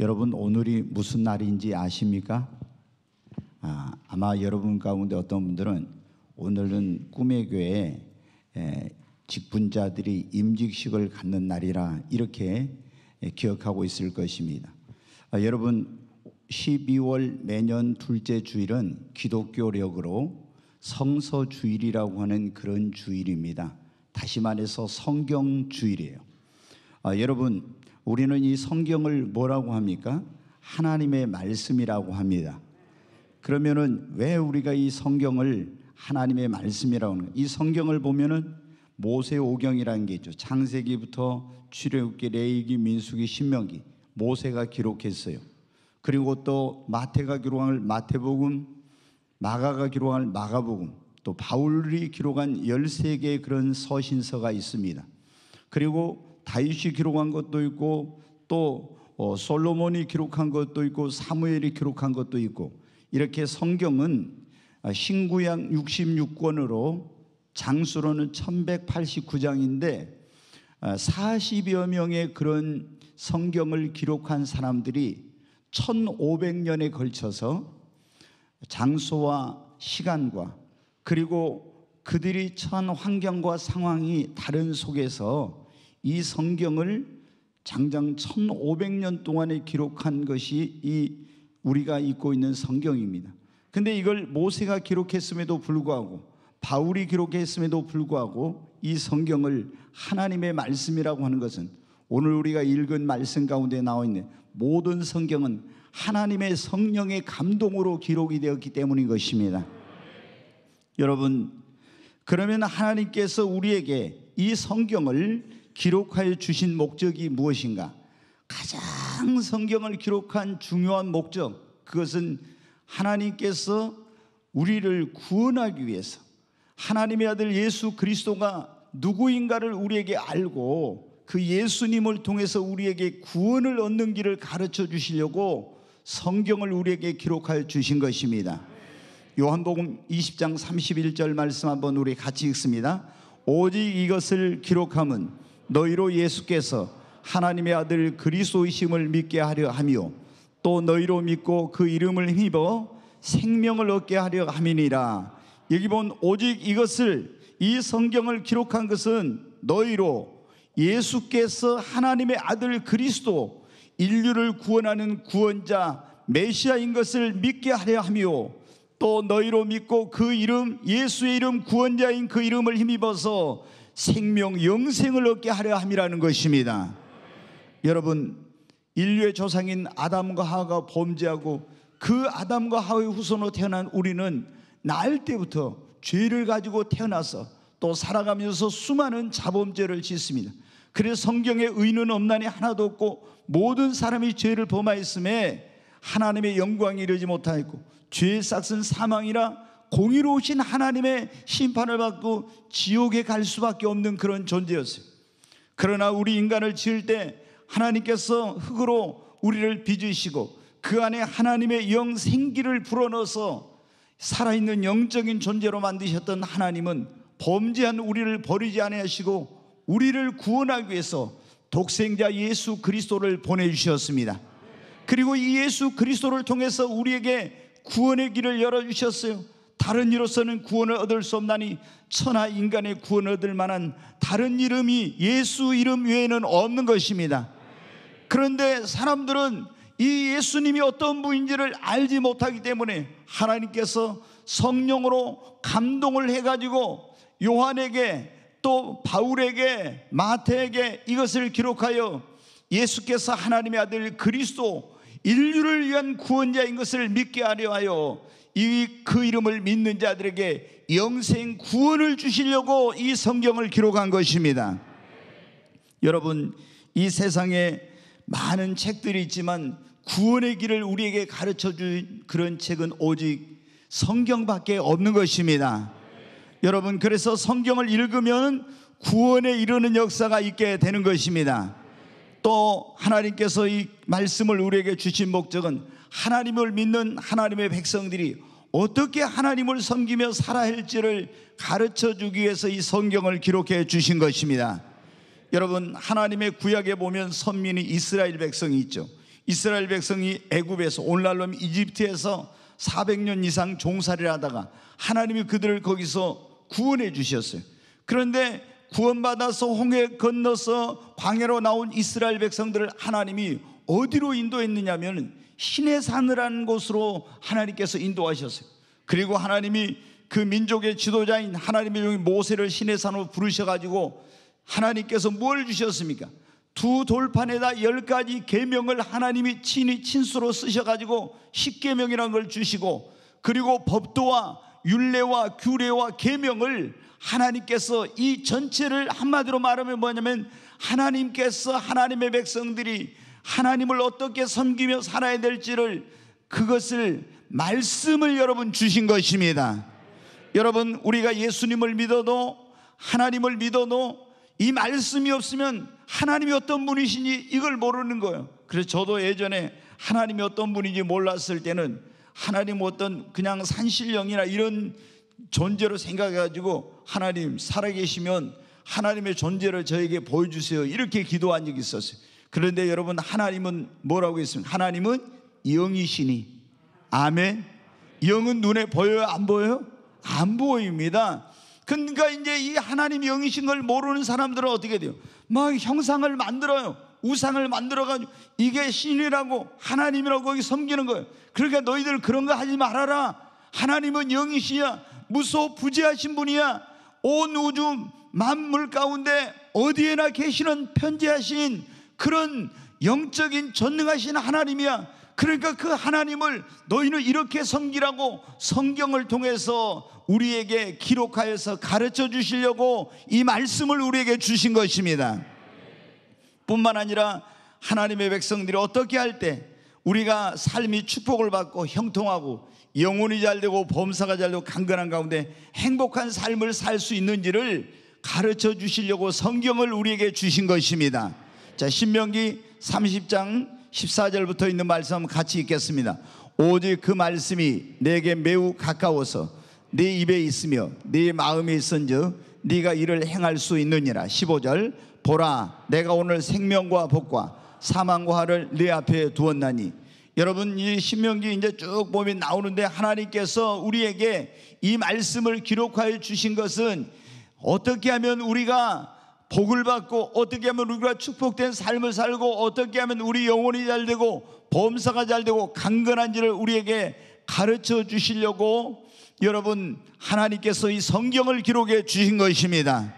여러분 오늘이 무슨 날인지 아십니까? 아, 아마 여러분 가운데 어떤 분들은 오늘은 꿈의 교회 직분자들이 임직식을 갖는 날이라 이렇게 기억하고 있을 것입니다. 아, 여러분 12월 매년 둘째 주일은 기독교력으로 성서 주일이라고 하는 그런 주일입니다. 다시 말해서 성경 주일이에요. 아, 여러분 우리는 이 성경을 뭐라고 합니까? 하나님의 말씀이라고 합니다. 그러면은 왜 우리가 이 성경을 하나님의 말씀이라고 하는 이 성경을 보면은 모세 오경이라는 게 있죠. 창세기부터 출애굽기, 레위기, 민수기, 신명기 모세가 기록했어요. 그리고 또 마태가 기록한 마태복음, 마가가 기록한 마가복음, 또 바울이 기록한 13개의 그런 서신서가 있습니다. 그리고 다윗이 기록한 것도 있고 또 어, 솔로몬이 기록한 것도 있고 사무엘이 기록한 것도 있고 이렇게 성경은 아, 신구약 66권으로 장수로는 1189장인데 40여 아, 명의 그런 성경을 기록한 사람들이 1500년에 걸쳐서 장소와 시간과 그리고 그들이 처한 환경과 상황이 다른 속에서 이 성경을 장장 1500년 동안에 기록한 것이 이 우리가 읽고 있는 성경입니다. 근데 이걸 모세가 기록했음에도 불구하고 바울이 기록했음에도 불구하고 이 성경을 하나님의 말씀이라고 하는 것은 오늘 우리가 읽은 말씀 가운데 나와 있는 모든 성경은 하나님의 성령의 감동으로 기록이 되었기 때문인 것입니다. 여러분, 그러면 하나님께서 우리에게 이 성경을 기록하여 주신 목적이 무엇인가? 가장 성경을 기록한 중요한 목적, 그것은 하나님께서 우리를 구원하기 위해서 하나님의 아들 예수 그리스도가 누구인가를 우리에게 알고 그 예수님을 통해서 우리에게 구원을 얻는 길을 가르쳐 주시려고 성경을 우리에게 기록하여 주신 것입니다. 요한복음 20장 31절 말씀 한번 우리 같이 읽습니다. 오직 이것을 기록함은 너희로 예수께서 하나님의 아들 그리스도이심을 믿게 하려 하며 또 너희로 믿고 그 이름을 힘입어 생명을 얻게 하려 함이니라. 여기 본 오직 이것을 이 성경을 기록한 것은 너희로 예수께서 하나님의 아들 그리스도 인류를 구원하는 구원자 메시아인 것을 믿게 하려 하며 또 너희로 믿고 그 이름 예수의 이름 구원자인 그 이름을 힘입어서 생명 영생을 얻게 하려 함이라는 것입니다. 여러분 인류의 조상인 아담과 하와가 범죄하고 그 아담과 하와의 후손으로 태어난 우리는 날 때부터 죄를 가지고 태어나서 또 살아가면서 수많은 자범죄를 짓습니다. 그래서 성경에 의는 없나니 하나도 없고 모든 사람이 죄를 범하였음에 하나님의 영광이 이르지 못하였고 죄의 싹은 사망이라 공의로우신 하나님의 심판을 받고 지옥에 갈 수밖에 없는 그런 존재였어요. 그러나 우리 인간을 지을 때 하나님께서 흙으로 우리를 빚으시고 그 안에 하나님의 영 생기를 불어넣어서 살아있는 영적인 존재로 만드셨던 하나님은 범죄한 우리를 버리지 아니시고 우리를 구원하기 위해서 독생자 예수 그리스도를 보내주셨습니다. 그리고 이 예수 그리스도를 통해서 우리에게 구원의 길을 열어주셨어요. 다른 이로서는 구원을 얻을 수 없나니 천하 인간의 구원을 얻을 만한 다른 이름이 예수 이름 외에는 없는 것입니다. 그런데 사람들은 이 예수님이 어떤 분인지를 알지 못하기 때문에 하나님께서 성령으로 감동을 해가지고 요한에게 또 바울에게 마태에게 이것을 기록하여 예수께서 하나님의 아들 그리스도 인류를 위한 구원자인 것을 믿게 하려 하여 이그 이름을 믿는 자들에게 영생 구원을 주시려고 이 성경을 기록한 것입니다. 여러분, 이 세상에 많은 책들이 있지만 구원의 길을 우리에게 가르쳐 준 그런 책은 오직 성경밖에 없는 것입니다. 여러분, 그래서 성경을 읽으면 구원에 이르는 역사가 있게 되는 것입니다. 또 하나님께서 이 말씀을 우리에게 주신 목적은 하나님을 믿는 하나님의 백성들이 어떻게 하나님을 섬기며 살아야 할지를 가르쳐 주기 위해서 이 성경을 기록해 주신 것입니다. 여러분 하나님의 구약에 보면 선민이 이스라엘 백성이 있죠. 이스라엘 백성이 애굽에서 오늘날로 이집트에서 400년 이상 종살이를 하다가 하나님이 그들을 거기서 구원해 주셨어요. 그런데 구원받아서 홍해 건너서 광야로 나온 이스라엘 백성들을 하나님이 어디로 인도했느냐면 신의 산이라는 곳으로 하나님께서 인도하셨어요. 그리고 하나님이 그 민족의 지도자인 하나님의 종 모세를 신의 산으로 부르셔가지고 하나님께서 뭘 주셨습니까? 두 돌판에다 열 가지 계명을 하나님이 친히 친수로 쓰셔가지고 십계명이라는 걸 주시고 그리고 법도와 율례와 규례와 계명을 하나님께서 이 전체를 한마디로 말하면 뭐냐면 하나님께서 하나님의 백성들이 하나님을 어떻게 섬기며 살아야 될지를 그것을 말씀을 여러분 주신 것입니다. 여러분 우리가 예수님을 믿어도 하나님을 믿어도 이 말씀이 없으면 하나님이 어떤 분이신지 이걸 모르는 거예요. 그래서 저도 예전에 하나님이 어떤 분인지 몰랐을 때는 하나님 어떤 그냥 산신령이나 이런 존재로 생각해가지고 하나님 살아계시면 하나님의 존재를 저에게 보여주세요. 이렇게 기도한 적이 있었어요. 그런데 여러분 하나님은 뭐라고 했습니까? 하나님은 영이시니 아멘. 영은 눈에 보여요? 안 보여요? 안 보입니다. 그러니까 이제 이 하나님 영이신 걸 모르는 사람들은 어떻게 돼요? 막 형상을 만들어요. 우상을 만들어가지고 이게 신이라고 하나님이라고 거기 섬기는 거예요. 그러니까 너희들 그런 거 하지 말아라. 하나님은 영이시야. 무소 부재하신 분이야. 온 우주 만물 가운데 어디에나 계시는 편재하신 그런 영적인 전능하신 하나님이야. 그러니까 그 하나님을 너희는 이렇게 섬기라고 성경을 통해서 우리에게 기록하여서 가르쳐 주시려고 이 말씀을 우리에게 주신 것입니다. 뿐만 아니라 하나님의 백성들이 어떻게 할 때 우리가 삶이 축복을 받고 형통하고 영혼이 잘 되고 범사가 잘 되고 강건한 가운데 행복한 삶을 살 수 있는지를 가르쳐 주시려고 성경을 우리에게 주신 것입니다. 자, 신명기 30장 14절부터 있는 말씀 같이 읽겠습니다. 오직 그 말씀이 내게 매우 가까워서 네 입에 있으며 네 마음에 있은즉 네가 이를 행할 수 있느니라. 15절 보라 내가 오늘 생명과 복과 사망과 화를 네 앞에 두었나니 여러분 이 신명기 이제 쭉 보면 나오는데 하나님께서 우리에게 이 말씀을 기록하여 주신 것은 어떻게 하면 우리가 복을 받고 어떻게 하면 우리가 축복된 삶을 살고 어떻게 하면 우리 영혼이 잘 되고 범사가 잘 되고 강건한지를 우리에게 가르쳐 주시려고 여러분 하나님께서 이 성경을 기록해 주신 것입니다.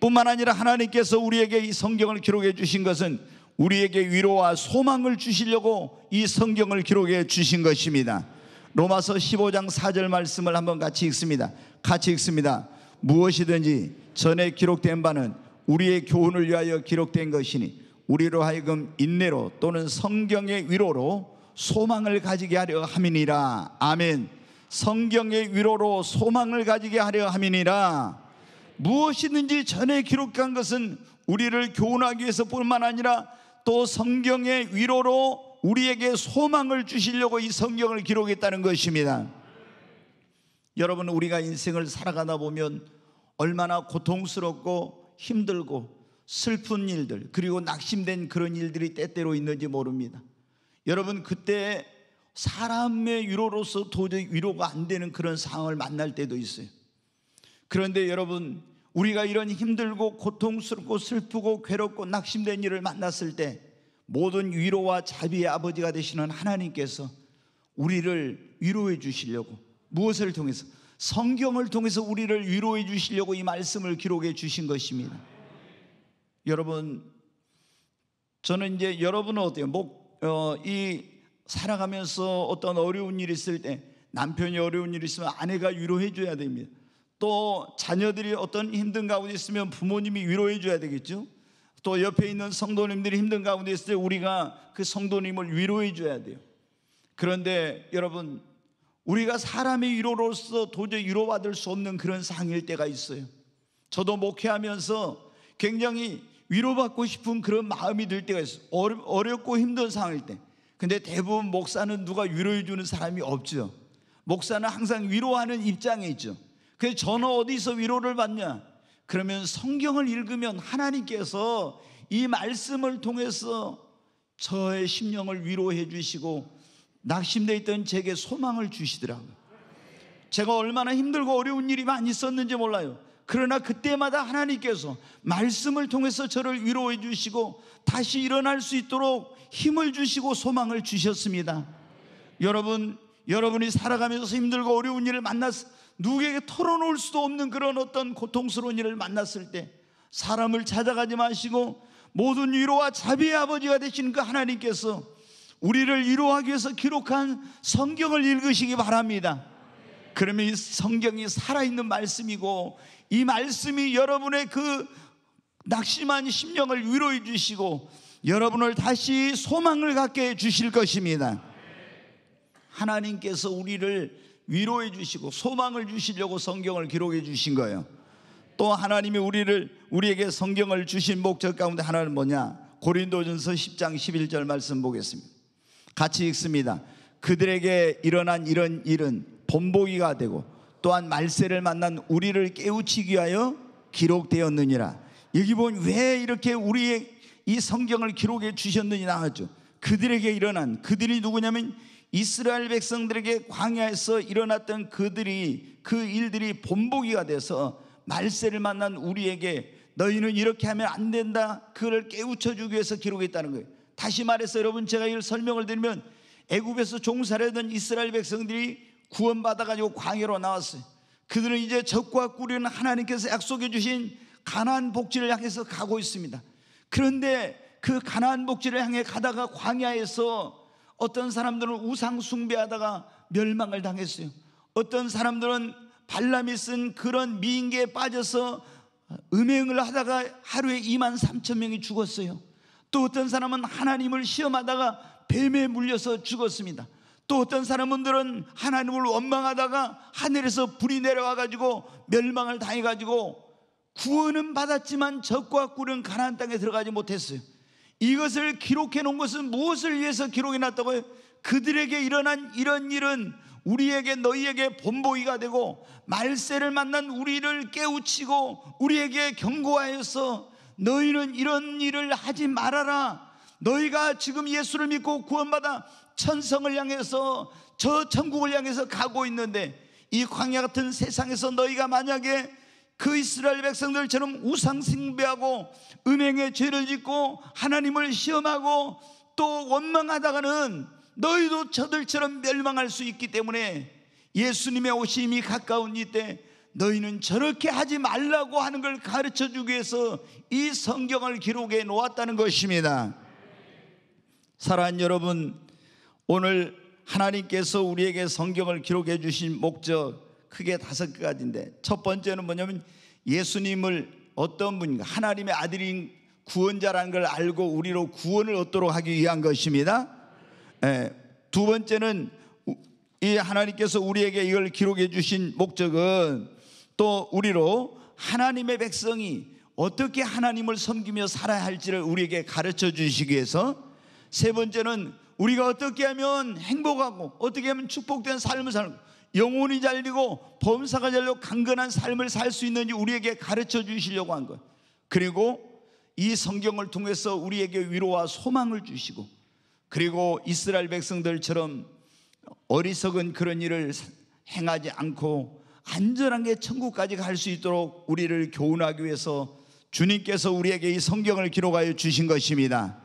뿐만 아니라 하나님께서 우리에게 이 성경을 기록해 주신 것은 우리에게 위로와 소망을 주시려고 이 성경을 기록해 주신 것입니다. 로마서 15장 4절 말씀을 한번 같이 읽습니다. 같이 읽습니다. 무엇이든지 전에 기록된 바는 우리의 교훈을 위하여 기록된 것이니 우리로 하여금 인내로 또는 성경의 위로로 소망을 가지게 하려 함이니라. 아멘. 성경의 위로로 소망을 가지게 하려 함이니라. 무엇이든지 전에 기록한 것은 우리를 교훈하기 위해서뿐만 아니라 또 성경의 위로로 우리에게 소망을 주시려고 이 성경을 기록했다는 것입니다. 여러분 우리가 인생을 살아가다 보면 얼마나 고통스럽고 힘들고 슬픈 일들 그리고 낙심된 그런 일들이 때때로 있는지 모릅니다. 여러분 그때 사람의 위로로서 도저히 위로가 안 되는 그런 상황을 만날 때도 있어요. 그런데 여러분 우리가 이런 힘들고 고통스럽고 슬프고 괴롭고 낙심된 일을 만났을 때 모든 위로와 자비의 아버지가 되시는 하나님께서 우리를 위로해 주시려고 무엇을 통해서 성경을 통해서 우리를 위로해 주시려고 이 말씀을 기록해 주신 것입니다. 여러분, 저는 이제 여러분은 어때요? 목, 뭐, 어, 이 살아가면서 어떤 어려운 일이 있을 때 남편이 어려운 일이 있으면 아내가 위로해 줘야 됩니다. 또 자녀들이 어떤 힘든 가운데 있으면 부모님이 위로해 줘야 되겠죠. 또 옆에 있는 성도님들이 힘든 가운데 있을 때 우리가 그 성도님을 위로해 줘야 돼요. 그런데 여러분 우리가 사람의 위로로서 도저히 위로받을 수 없는 그런 상일 때가 있어요. 저도 목회하면서 굉장히 위로받고 싶은 그런 마음이 들 때가 있어요. 어렵고 힘든 상일 때. 근데 대부분 목사는 누가 위로해주는 사람이 없죠. 목사는 항상 위로하는 입장에 있죠. 그래서 저는 어디서 위로를 받냐? 그러면 성경을 읽으면 하나님께서 이 말씀을 통해서 저의 심령을 위로해 주시고 낙심되어 있던 제게 소망을 주시더라고요. 제가 얼마나 힘들고 어려운 일이 많이 있었는지 몰라요. 그러나 그때마다 하나님께서 말씀을 통해서 저를 위로해 주시고 다시 일어날 수 있도록 힘을 주시고 소망을 주셨습니다. 여러분, 여러분이 살아가면서 힘들고 어려운 일을 만났, 누구에게 털어놓을 수도 없는 그런 어떤 고통스러운 일을 만났을 때 사람을 찾아가지 마시고 모든 위로와 자비의 아버지가 되신 그 하나님께서 우리를 위로하기 위해서 기록한 성경을 읽으시기 바랍니다. 그러면 이 성경이 살아있는 말씀이고 이 말씀이 여러분의 그 낙심한 심령을 위로해 주시고 여러분을 다시 소망을 갖게 해 주실 것입니다. 하나님께서 우리를 위로해 주시고 소망을 주시려고 성경을 기록해 주신 거예요. 또 하나님이 우리를 우리에게 성경을 주신 목적 가운데 하나는 뭐냐? 고린도전서 10장 11절 말씀 보겠습니다. 같이 읽습니다. 그들에게 일어난 이런 일은 본보기가 되고 또한 말세를 만난 우리를 깨우치기 위하여 기록되었느니라. 여기 보면 왜 이렇게 우리의 이 성경을 기록해 주셨느냐 하죠. 그들에게 일어난 그들이 누구냐면 이스라엘 백성들에게 광야에서 일어났던 그들이 그 일들이 본보기가 돼서 말세를 만난 우리에게 너희는 이렇게 하면 안 된다. 그를 깨우쳐 주기 위해서 기록했다는 거예요. 다시 말해서 여러분 제가 이걸 설명을 드리면 애굽에서 종살이던 이스라엘 백성들이 구원받아 가지고 광해로 나왔어요. 그들은 이제 적과 꿀이는 하나님께서 약속해 주신 가나안 복지를 향해서 가고 있습니다. 그런데 그 가나안 복지를 향해 가다가 광야에서 어떤 사람들은 우상 숭배하다가 멸망을 당했어요. 어떤 사람들은 발람이 쓴 그런 미인계에 빠져서 음행을 하다가 하루에 2만 3천 명이 죽었어요. 또 어떤 사람은 하나님을 시험하다가 뱀에 물려서 죽었습니다. 또 어떤 사람들은 하나님을 원망하다가 하늘에서 불이 내려와 가지고 멸망을 당해 가지고 구원은 받았지만 적과 꿀은 가나안 땅에 들어가지 못했어요. 이것을 기록해 놓은 것은 무엇을 위해서 기록해 놨다고요? 그들에게 일어난 이런 일은 우리에게 너희에게 본보기가 되고 말세를 만난 우리를 깨우치고 우리에게 경고하여서 너희는 이런 일을 하지 말아라. 너희가 지금 예수를 믿고 구원받아 천성을 향해서 저 천국을 향해서 가고 있는데 이 광야 같은 세상에서 너희가 만약에 그 이스라엘 백성들처럼 우상 숭배하고 음행의 죄를 짓고 하나님을 시험하고 또 원망하다가는 너희도 저들처럼 멸망할 수 있기 때문에 예수님의 오심이 가까운 이때 너희는 저렇게 하지 말라고 하는 걸 가르쳐 주기 위해서 이 성경을 기록해 놓았다는 것입니다. 사랑하 여러분, 오늘 하나님께서 우리에게 성경을 기록해 주신 목적 크게 다섯 가지인데 첫 번째는 뭐냐면 예수님을 어떤 분인가 하나님의 아들인 구원자라는 걸 알고 우리로 구원을 얻도록 하기 위한 것입니다. 예, 두 번째는 이 하나님께서 우리에게 이걸 기록해 주신 목적은 또 우리로 하나님의 백성이 어떻게 하나님을 섬기며 살아야 할지를 우리에게 가르쳐 주시기 위해서 세 번째는 우리가 어떻게 하면 행복하고 어떻게 하면 축복된 삶을 살고 영혼이 잘리고 범사가 잘려 강건한 삶을 살 수 있는지 우리에게 가르쳐 주시려고 한 것. 그리고 이 성경을 통해서 우리에게 위로와 소망을 주시고 그리고 이스라엘 백성들처럼 어리석은 그런 일을 행하지 않고 안전한게 천국까지 갈 수 있도록 우리를 교훈하기 위해서 주님께서 우리에게 이 성경을 기록하여 주신 것입니다.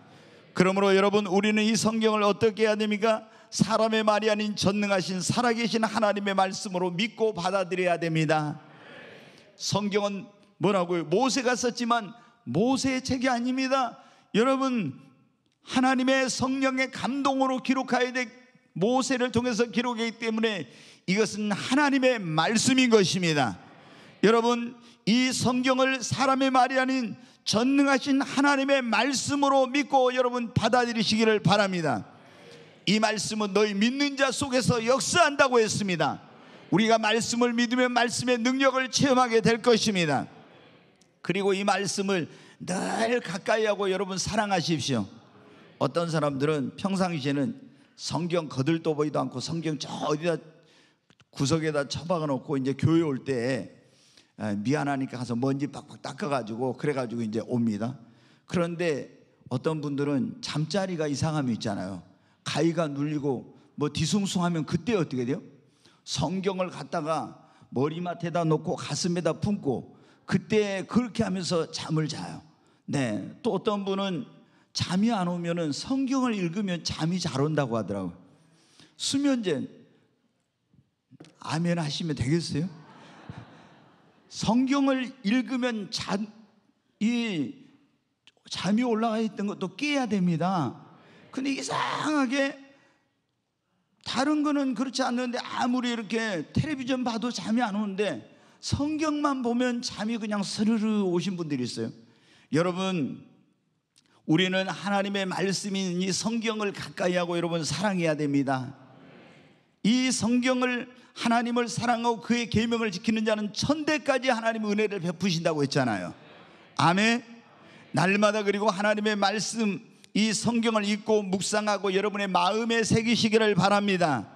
그러므로 여러분 우리는 이 성경을 어떻게 해야 됩니까? 사람의 말이 아닌 전능하신 살아계신 하나님의 말씀으로 믿고 받아들여야 됩니다. 성경은 뭐라고요? 모세가 썼지만 모세의 책이 아닙니다. 여러분 하나님의 성령의 감동으로 기록하여 모세를 통해서 기록이기 때문에 이것은 하나님의 말씀인 것입니다. 여러분, 이 성경을 사람의 말이 아닌 전능하신 하나님의 말씀으로 믿고 여러분 받아들이시기를 바랍니다. 이 말씀은 너희 믿는 자 속에서 역사한다고 했습니다. 우리가 말씀을 믿으면 말씀의 능력을 체험하게 될 것입니다. 그리고 이 말씀을 늘 가까이 하고 여러분 사랑하십시오. 어떤 사람들은 평상시에는 성경 거들떠 보이도 않고 성경 저 어디다 구석에다 처박아 놓고 이제 교회 올때 아, 미안하니까 가서 먼지 빡빡 닦아가지고 그래가지고 이제 옵니다. 그런데 어떤 분들은 잠자리가 이상함이 있잖아요. 가위가 눌리고 뭐 뒤숭숭하면 그때 어떻게 돼요? 성경을 갖다가 머리맡에다 놓고 가슴에다 품고 그때 그렇게 하면서 잠을 자요. 네. 또 어떤 분은 잠이 안 오면은 성경을 읽으면 잠이 잘 온다고 하더라고요. 수면제 아멘 하시면 되겠어요? 성경을 읽으면 자, 이 잠이 올라가 있던 것도 깨야 됩니다. 근데 이상하게 다른 거는 그렇지 않는데 아무리 이렇게 텔레비전 봐도 잠이 안 오는데 성경만 보면 잠이 그냥 스르르 오신 분들이 있어요. 여러분, 우리는 하나님의 말씀인 이 성경을 가까이 하고 여러분 사랑해야 됩니다. 이 성경을 하나님을 사랑하고 그의 계명을 지키는 자는 천대까지 하나님의 은혜를 베푸신다고 했잖아요. 아멘. 날마다 그리고 하나님의 말씀 이 성경을 읽고 묵상하고 여러분의 마음에 새기시기를 바랍니다.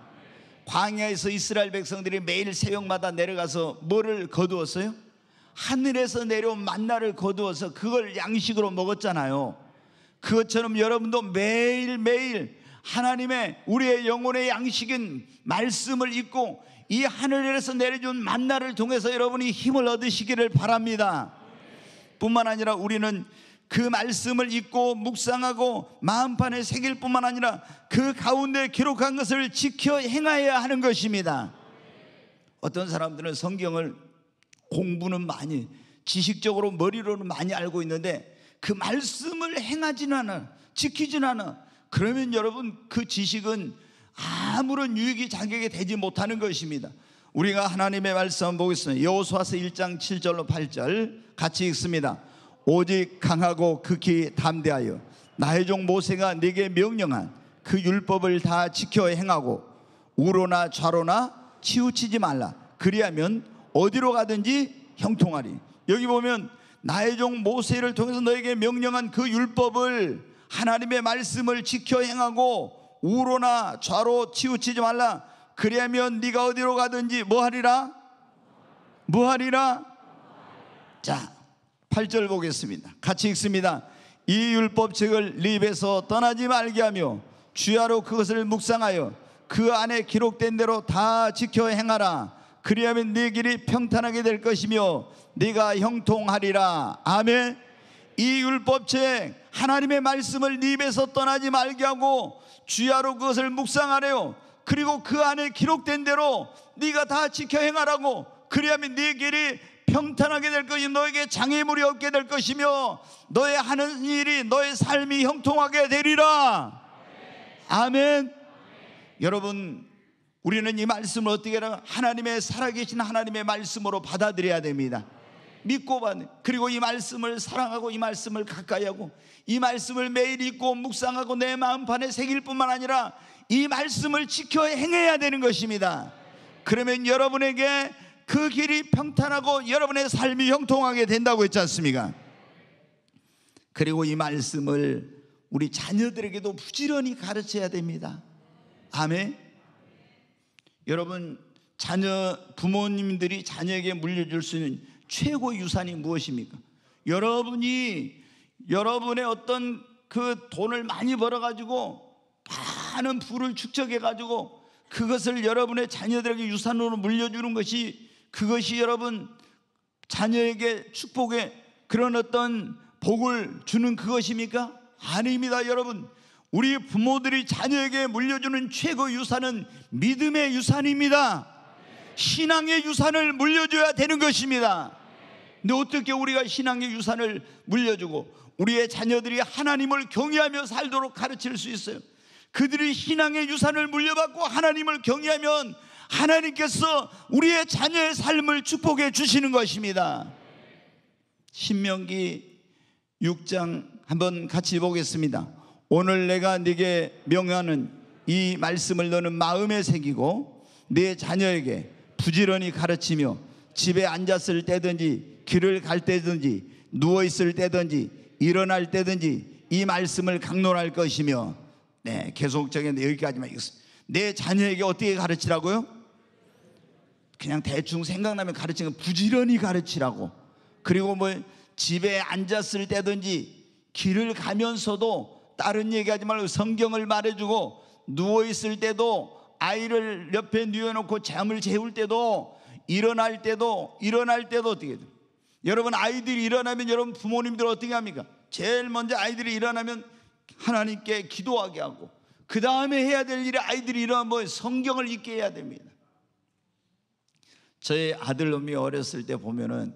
광야에서 이스라엘 백성들이 매일 새벽마다 내려가서 뭐를 거두었어요? 하늘에서 내려온 만나를 거두어서 그걸 양식으로 먹었잖아요. 그것처럼 여러분도 매일매일 하나님의 우리의 영혼의 양식인 말씀을 읽고 이 하늘에서 내려준 만나를 통해서 여러분이 힘을 얻으시기를 바랍니다. 뿐만 아니라 우리는 그 말씀을 읽고 묵상하고 마음판에 새길 뿐만 아니라 그 가운데 기록한 것을 지켜 행하여야 하는 것입니다. 어떤 사람들은 성경을 공부는 많이 지식적으로 머리로는 많이 알고 있는데 그 말씀을 행하진 않아 지키진 않아 그러면 여러분 그 지식은 아무런 유익이 자격이 되지 못하는 것입니다. 우리가 하나님의 말씀 보겠습니다. 여호수아서 1장 7절로 8절 같이 읽습니다. 오직 강하고 극히 담대하여 나의 종 모세가 네게 명령한 그 율법을 다 지켜 행하고 우로나 좌로나 치우치지 말라. 그리하면 어디로 가든지 형통하리. 여기 보면 나의 종 모세를 통해서 너에게 명령한 그 율법을 하나님의 말씀을 지켜 행하고 우로나 좌로 치우치지 말라. 그리면 네가 어디로 가든지 뭐하리라? 뭐하리라? 자, 8절 보겠습니다. 같이 읽습니다. 이 율법책을 네 입에서 떠나지 말게 하며 주야로 그것을 묵상하여 그 안에 기록된 대로 다 지켜 행하라. 그리하면 네 길이 평탄하게 될 것이며 네가 형통하리라. 아멘. 이 율법책 하나님의 말씀을 네 입에서 떠나지 말게 하고 주야로 그것을 묵상하래요. 그리고 그 안에 기록된 대로 네가 다 지켜 행하라고 그리하면 네 길이 평탄하게 될 것이 너에게 장애물이 없게 될 것이며 너의 하는 일이 너의 삶이 형통하게 되리라. 아멘. 여러분 우리는 이 말씀을 어떻게 하나님의 살아계신 하나님의 말씀으로 받아들여야 됩니다. 믿고 받는 그리고 이 말씀을 사랑하고 이 말씀을 가까이하고 이 말씀을 매일 읽고 묵상하고 내 마음판에 새길 뿐만 아니라 이 말씀을 지켜 행해야 되는 것입니다. 그러면 여러분에게 그 길이 평탄하고 여러분의 삶이 형통하게 된다고 했지 않습니까? 그리고 이 말씀을 우리 자녀들에게도 부지런히 가르쳐야 됩니다. 아멘. 여러분 자녀 부모님들이 자녀에게 물려줄 수 있는 최고 유산이 무엇입니까? 여러분이 여러분의 어떤 그 돈을 많이 벌어가지고 많은 부를 축적해가지고 그것을 여러분의 자녀들에게 유산으로 물려주는 것이 그것이 여러분 자녀에게 축복의 그런 어떤 복을 주는 그것입니까? 아닙니다, 여러분. 우리 부모들이 자녀에게 물려주는 최고 유산은 믿음의 유산입니다. 신앙의 유산을 물려줘야 되는 것입니다. 근데 어떻게 우리가 신앙의 유산을 물려주고 우리의 자녀들이 하나님을 경외하며 살도록 가르칠 수 있어요? 그들이 신앙의 유산을 물려받고 하나님을 경외하면 하나님께서 우리의 자녀의 삶을 축복해 주시는 것입니다. 신명기 6장 한번 같이 보겠습니다. 오늘 내가 네게 명하는 이 말씀을 너는 마음에 새기고 네 자녀에게 부지런히 가르치며 집에 앉았을 때든지 길을 갈 때든지 누워 있을 때든지 일어날 때든지 이 말씀을 강론할 것이며 네, 계속적인 네, 여기까지만 읽습니내 자녀에게 어떻게 가르치라고요? 그냥 대충 생각나면 가르치는 부지런히 가르치라고. 그리고 뭐 집에 앉았을 때든지 길을 가면서도 다른 얘기하지 말고 성경을 말해주고 누워 있을 때도 아이를 옆에 누워놓고 잠을 재울 때도 일어날 때도 일어날 때도 어떻게 해 돼요? 여러분 아이들이 일어나면 여러분 부모님들 어떻게 합니까? 제일 먼저 아이들이 일어나면 하나님께 기도하게 하고 그 다음에 해야 될 일이 아이들이 일어나면 뭐 성경을 읽게 해야 됩니다. 저희 아들놈이 어렸을 때 보면은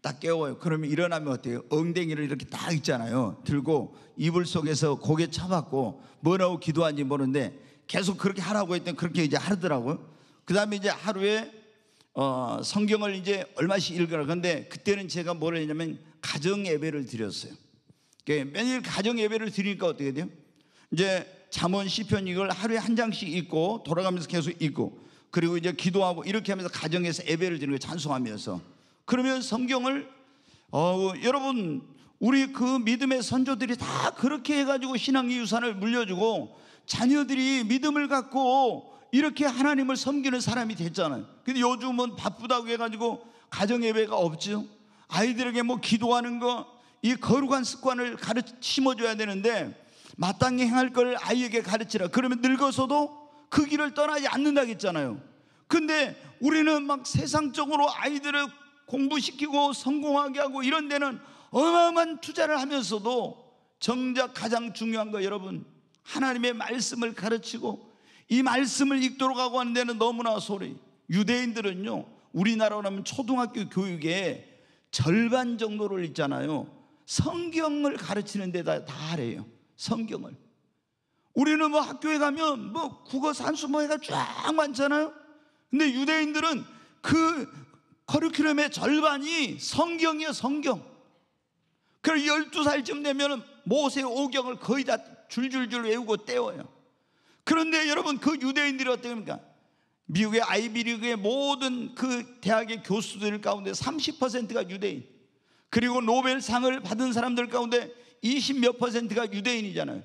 딱 깨워요. 그러면 일어나면 어때요? 엉덩이를 이렇게 딱 있잖아요. 들고 이불 속에서 고개 쳐박고 뭐라고 기도하는지 모르는데 계속 그렇게 하라고 했더니 그렇게 이제 하더라고요. 그 다음에 이제 하루에 어, 성경을 이제 얼마씩 읽으라. 근데 그때는 제가 뭘 했냐면 가정 예배를 드렸어요. 그러니까 매일 가정 예배를 드리니까 어떻게 돼요? 이제 잠언 시편 이걸 하루에 한 장씩 읽고 돌아가면서 계속 읽고 그리고 이제 기도하고 이렇게 하면서 가정에서 예배를 드리는 거 찬송하면서 그러면 성경을 어, 여러분 우리 그 믿음의 선조들이 다 그렇게 해가지고 신앙의 유산을 물려주고 자녀들이 믿음을 갖고 이렇게 하나님을 섬기는 사람이 됐잖아요. 근데 요즘은 바쁘다고 해가지고 가정예배가 없죠. 아이들에게 뭐 기도하는 거, 이 거룩한 습관을 가르치, 심어줘야 되는데, 마땅히 행할 걸 아이에게 가르치라. 그러면 늙어서도 그 길을 떠나지 않는다겠잖아요. 근데 우리는 막 세상적으로 아이들을 공부시키고 성공하게 하고 이런 데는 어마어마한 투자를 하면서도 정작 가장 중요한 거 여러분, 하나님의 말씀을 가르치고 이 말씀을 읽도록 하고 하는 데는 너무나 소리. 유대인들은요, 우리나라로 하면 초등학교 교육에 절반 정도를 있잖아요. 성경을 가르치는 데다 다 하래요. 성경을. 우리는 뭐 학교에 가면 뭐 국어, 산수 뭐 해가 쫙 많잖아요. 근데 유대인들은 그 커리큘럼의 절반이 성경이에요, 성경. 그래서 12살쯤 되면 모세 오경을 거의 다 줄줄줄 외우고 떼워요. 그런데 여러분 그 유대인들이 어떻게 합니까? 미국의 아이비리그의 모든 그 대학의 교수들 가운데 30%가 유대인 그리고 노벨상을 받은 사람들 가운데 20 몇 퍼센트가 유대인이잖아요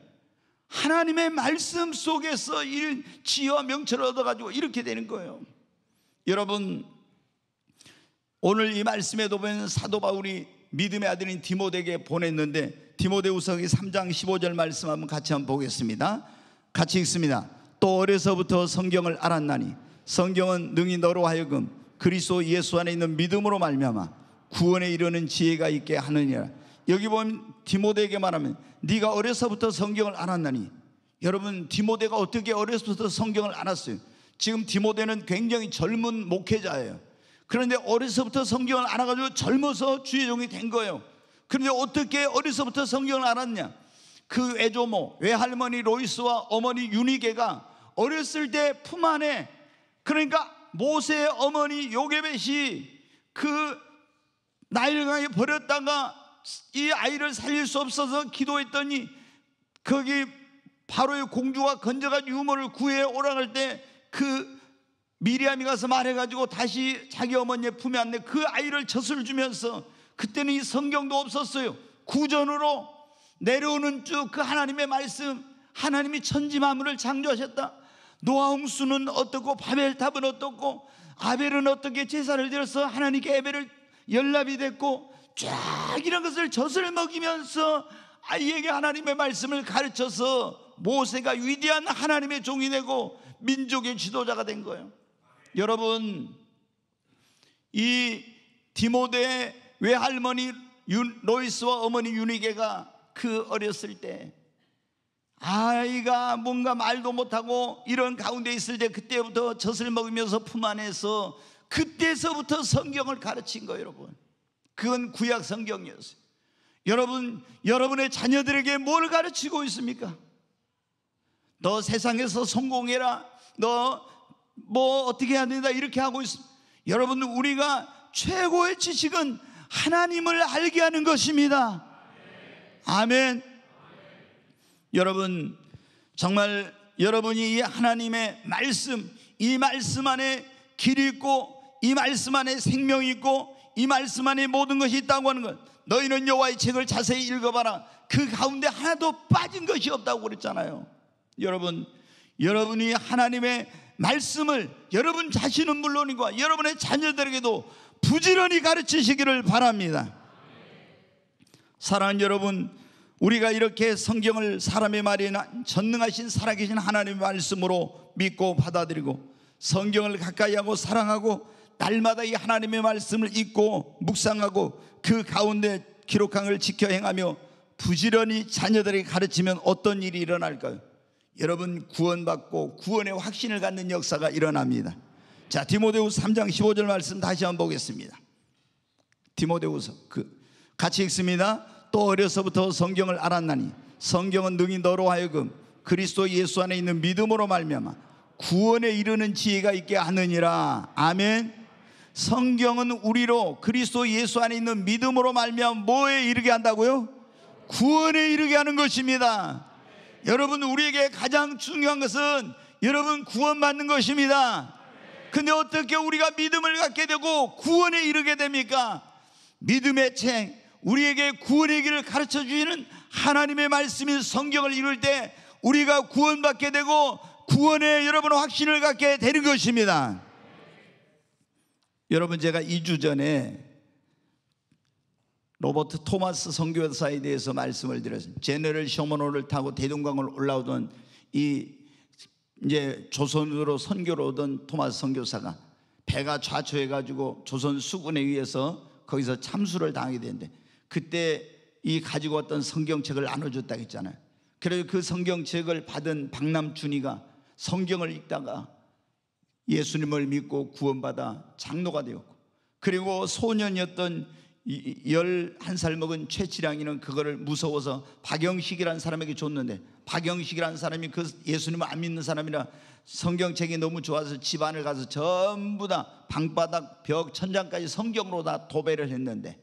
하나님의 말씀 속에서 일 지혜와 명철을 얻어가지고 이렇게 되는 거예요 여러분 오늘 이 말씀에도 보면 사도 바울이 믿음의 아들인 디모데에게 보냈는데 디모데후서 3장 15절 말씀 한번 같이 한번 보겠습니다 같이 읽습니다. 또 어려서부터 성경을 알았나니 성경은 능히 너로 하여금 그리스도 예수 안에 있는 믿음으로 말미암아 구원에 이르는 지혜가 있게 하느니라. 여기 보면 디모데에게 말하면 네가 어려서부터 성경을 알았나니 여러분 디모데가 어떻게 어려서부터 성경을 알았어요? 지금 디모데는 굉장히 젊은 목회자예요. 그런데 어려서부터 성경을 알아가지고 젊어서 주의 종이 된 거예요. 그런데 어떻게 어려서부터 성경을 알았냐? 그 외조모, 외할머니 로이스와 어머니 유니게가 어렸을 때 품 안에 그러니까 모세의 어머니 요게벳이 그 나일강에 버렸다가 이 아이를 살릴 수 없어서 기도했더니 거기 바로의 공주가 건져간 유모를 구해 오라갈 때 그 미리암이 가서 말해가지고 다시 자기 어머니의 품에 안내 그 아이를 젖을 주면서 그때는 이 성경도 없었어요. 구전으로 내려오는 쭉 그 하나님의 말씀, 하나님이 천지 만물을 창조하셨다. 노아 홍수는 어떻고 바벨탑은 어떻고 아벨은 어떻게 제사를 드려서 하나님께 예배를 연락이 됐고 쫙 이런 것을 젖을 먹이면서 아이에게 하나님의 말씀을 가르쳐서 모세가 위대한 하나님의 종이 되고 민족의 지도자가 된 거예요. 여러분 이 디모데 외할머니 로이스와 어머니 유니게가 그 어렸을 때 아이가 뭔가 말도 못하고 이런 가운데 있을 때 그때부터 젖을 먹으면서 품 안에서 그때서부터 성경을 가르친 거예요, 여러분. 그건 구약 성경이었어요. 여러분, 여러분의 자녀들에게 뭘 가르치고 있습니까? 너 세상에서 성공해라. 너 뭐 어떻게 해야 된다. 이렇게 하고 있어. 여러분, 우리가 최고의 지식은 하나님을 알게 하는 것입니다. 아멘. 여러분, 정말 여러분이 이 하나님의 말씀, 이 말씀 안에 길이 있고, 이 말씀 안에 생명이 있고, 이 말씀 안에 모든 것이 있다고 하는 것. 너희는 여와의 책을 자세히 읽어봐라. 그 가운데 하나도 빠진 것이 없다고 그랬잖아요. 여러분, 여러분이 하나님의 말씀을 여러분 자신은 물론이고 여러분의 자녀들에게도 부지런히 가르치시기를 바랍니다. 사랑하는 여러분, 우리가 이렇게 성경을 사람의 말이 나 전능하신 살아계신 하나님의 말씀으로 믿고 받아들이고 성경을 가까이 하고 사랑하고 날마다 이 하나님의 말씀을 읽고 묵상하고 그 가운데 기록한 걸 지켜 행하며 부지런히 자녀들에게 가르치면 어떤 일이 일어날까요? 여러분 구원받고 구원의 확신을 갖는 역사가 일어납니다. 자, 디모데후 3장 15절 말씀 다시 한번 보겠습니다. 디모데후서 그 같이 읽습니다. 또 어려서부터 성경을 알았나니 성경은 능히 너로 하여금 그리스도 예수 안에 있는 믿음으로 말미암아 구원에 이르는 지혜가 있게 하느니라. 아멘. 성경은 우리로 그리스도 예수 안에 있는 믿음으로 말미암아 뭐에 이르게 한다고요? 구원에 이르게 하는 것입니다. 네. 여러분 우리에게 가장 중요한 것은 여러분 구원받는 것입니다. 근데 어떻게 우리가 믿음을 갖게 되고 구원에 이르게 됩니까? 믿음의 책, 우리에게 구원의 길을 가르쳐 주시는 하나님의 말씀인 성경을 이룰 때 우리가 구원받게 되고 구원의 여러분 확신을 갖게 되는 것입니다. 여러분 제가 2주 전에 로버트 토마스 선교사에 대해서 말씀을 드렸습니다. 제네럴 셔먼호를 타고 대동강을 올라오던 이 이제 조선으로 선교로 오던 토마스 선교사가 배가 좌초해 가지고 조선 수군에 의해서 거기서 참수를 당하게 되는데 그때 이 가지고 왔던 성경책을 나눠줬다 했잖아요. 그래서 그 성경책을 받은 박남준이가 성경을 읽다가 예수님을 믿고 구원받아 장로가 되었고 그리고 소년이었던 11살 먹은 최치량이는 그거를 무서워서 박영식이라는 사람에게 줬는데 박영식이라는 사람이 그 예수님을 안 믿는 사람이라 성경책이 너무 좋아서 집안을 가서 전부 다 방바닥 벽 천장까지 성경으로 다 도배를 했는데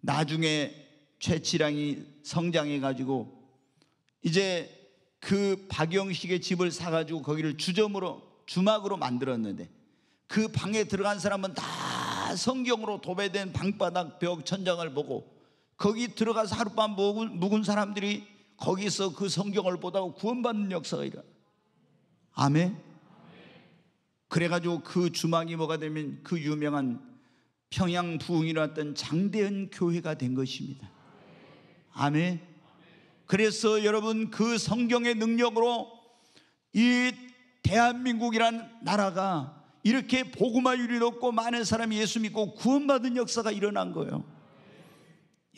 나중에 최치량이 성장해가지고 이제 그 박영식의 집을 사가지고 거기를 주점으로 주막으로 만들었는데 그 방에 들어간 사람은 다 성경으로 도배된 방바닥 벽 천장을 보고 거기 들어가서 하룻밤 묵은 사람들이 거기서 그 성경을 보다가 구원받는 역사가 일어 아멘. 그래가지고 그 주막이 뭐가 되면 그 유명한 평양 부흥이 일어났던 장대현 교회가 된 것입니다. 아멘. 그래서 여러분 그 성경의 능력으로 이 대한민국이란 나라가 이렇게 복음화율이 높고 많은 사람이 예수 믿고 구원받은 역사가 일어난 거예요.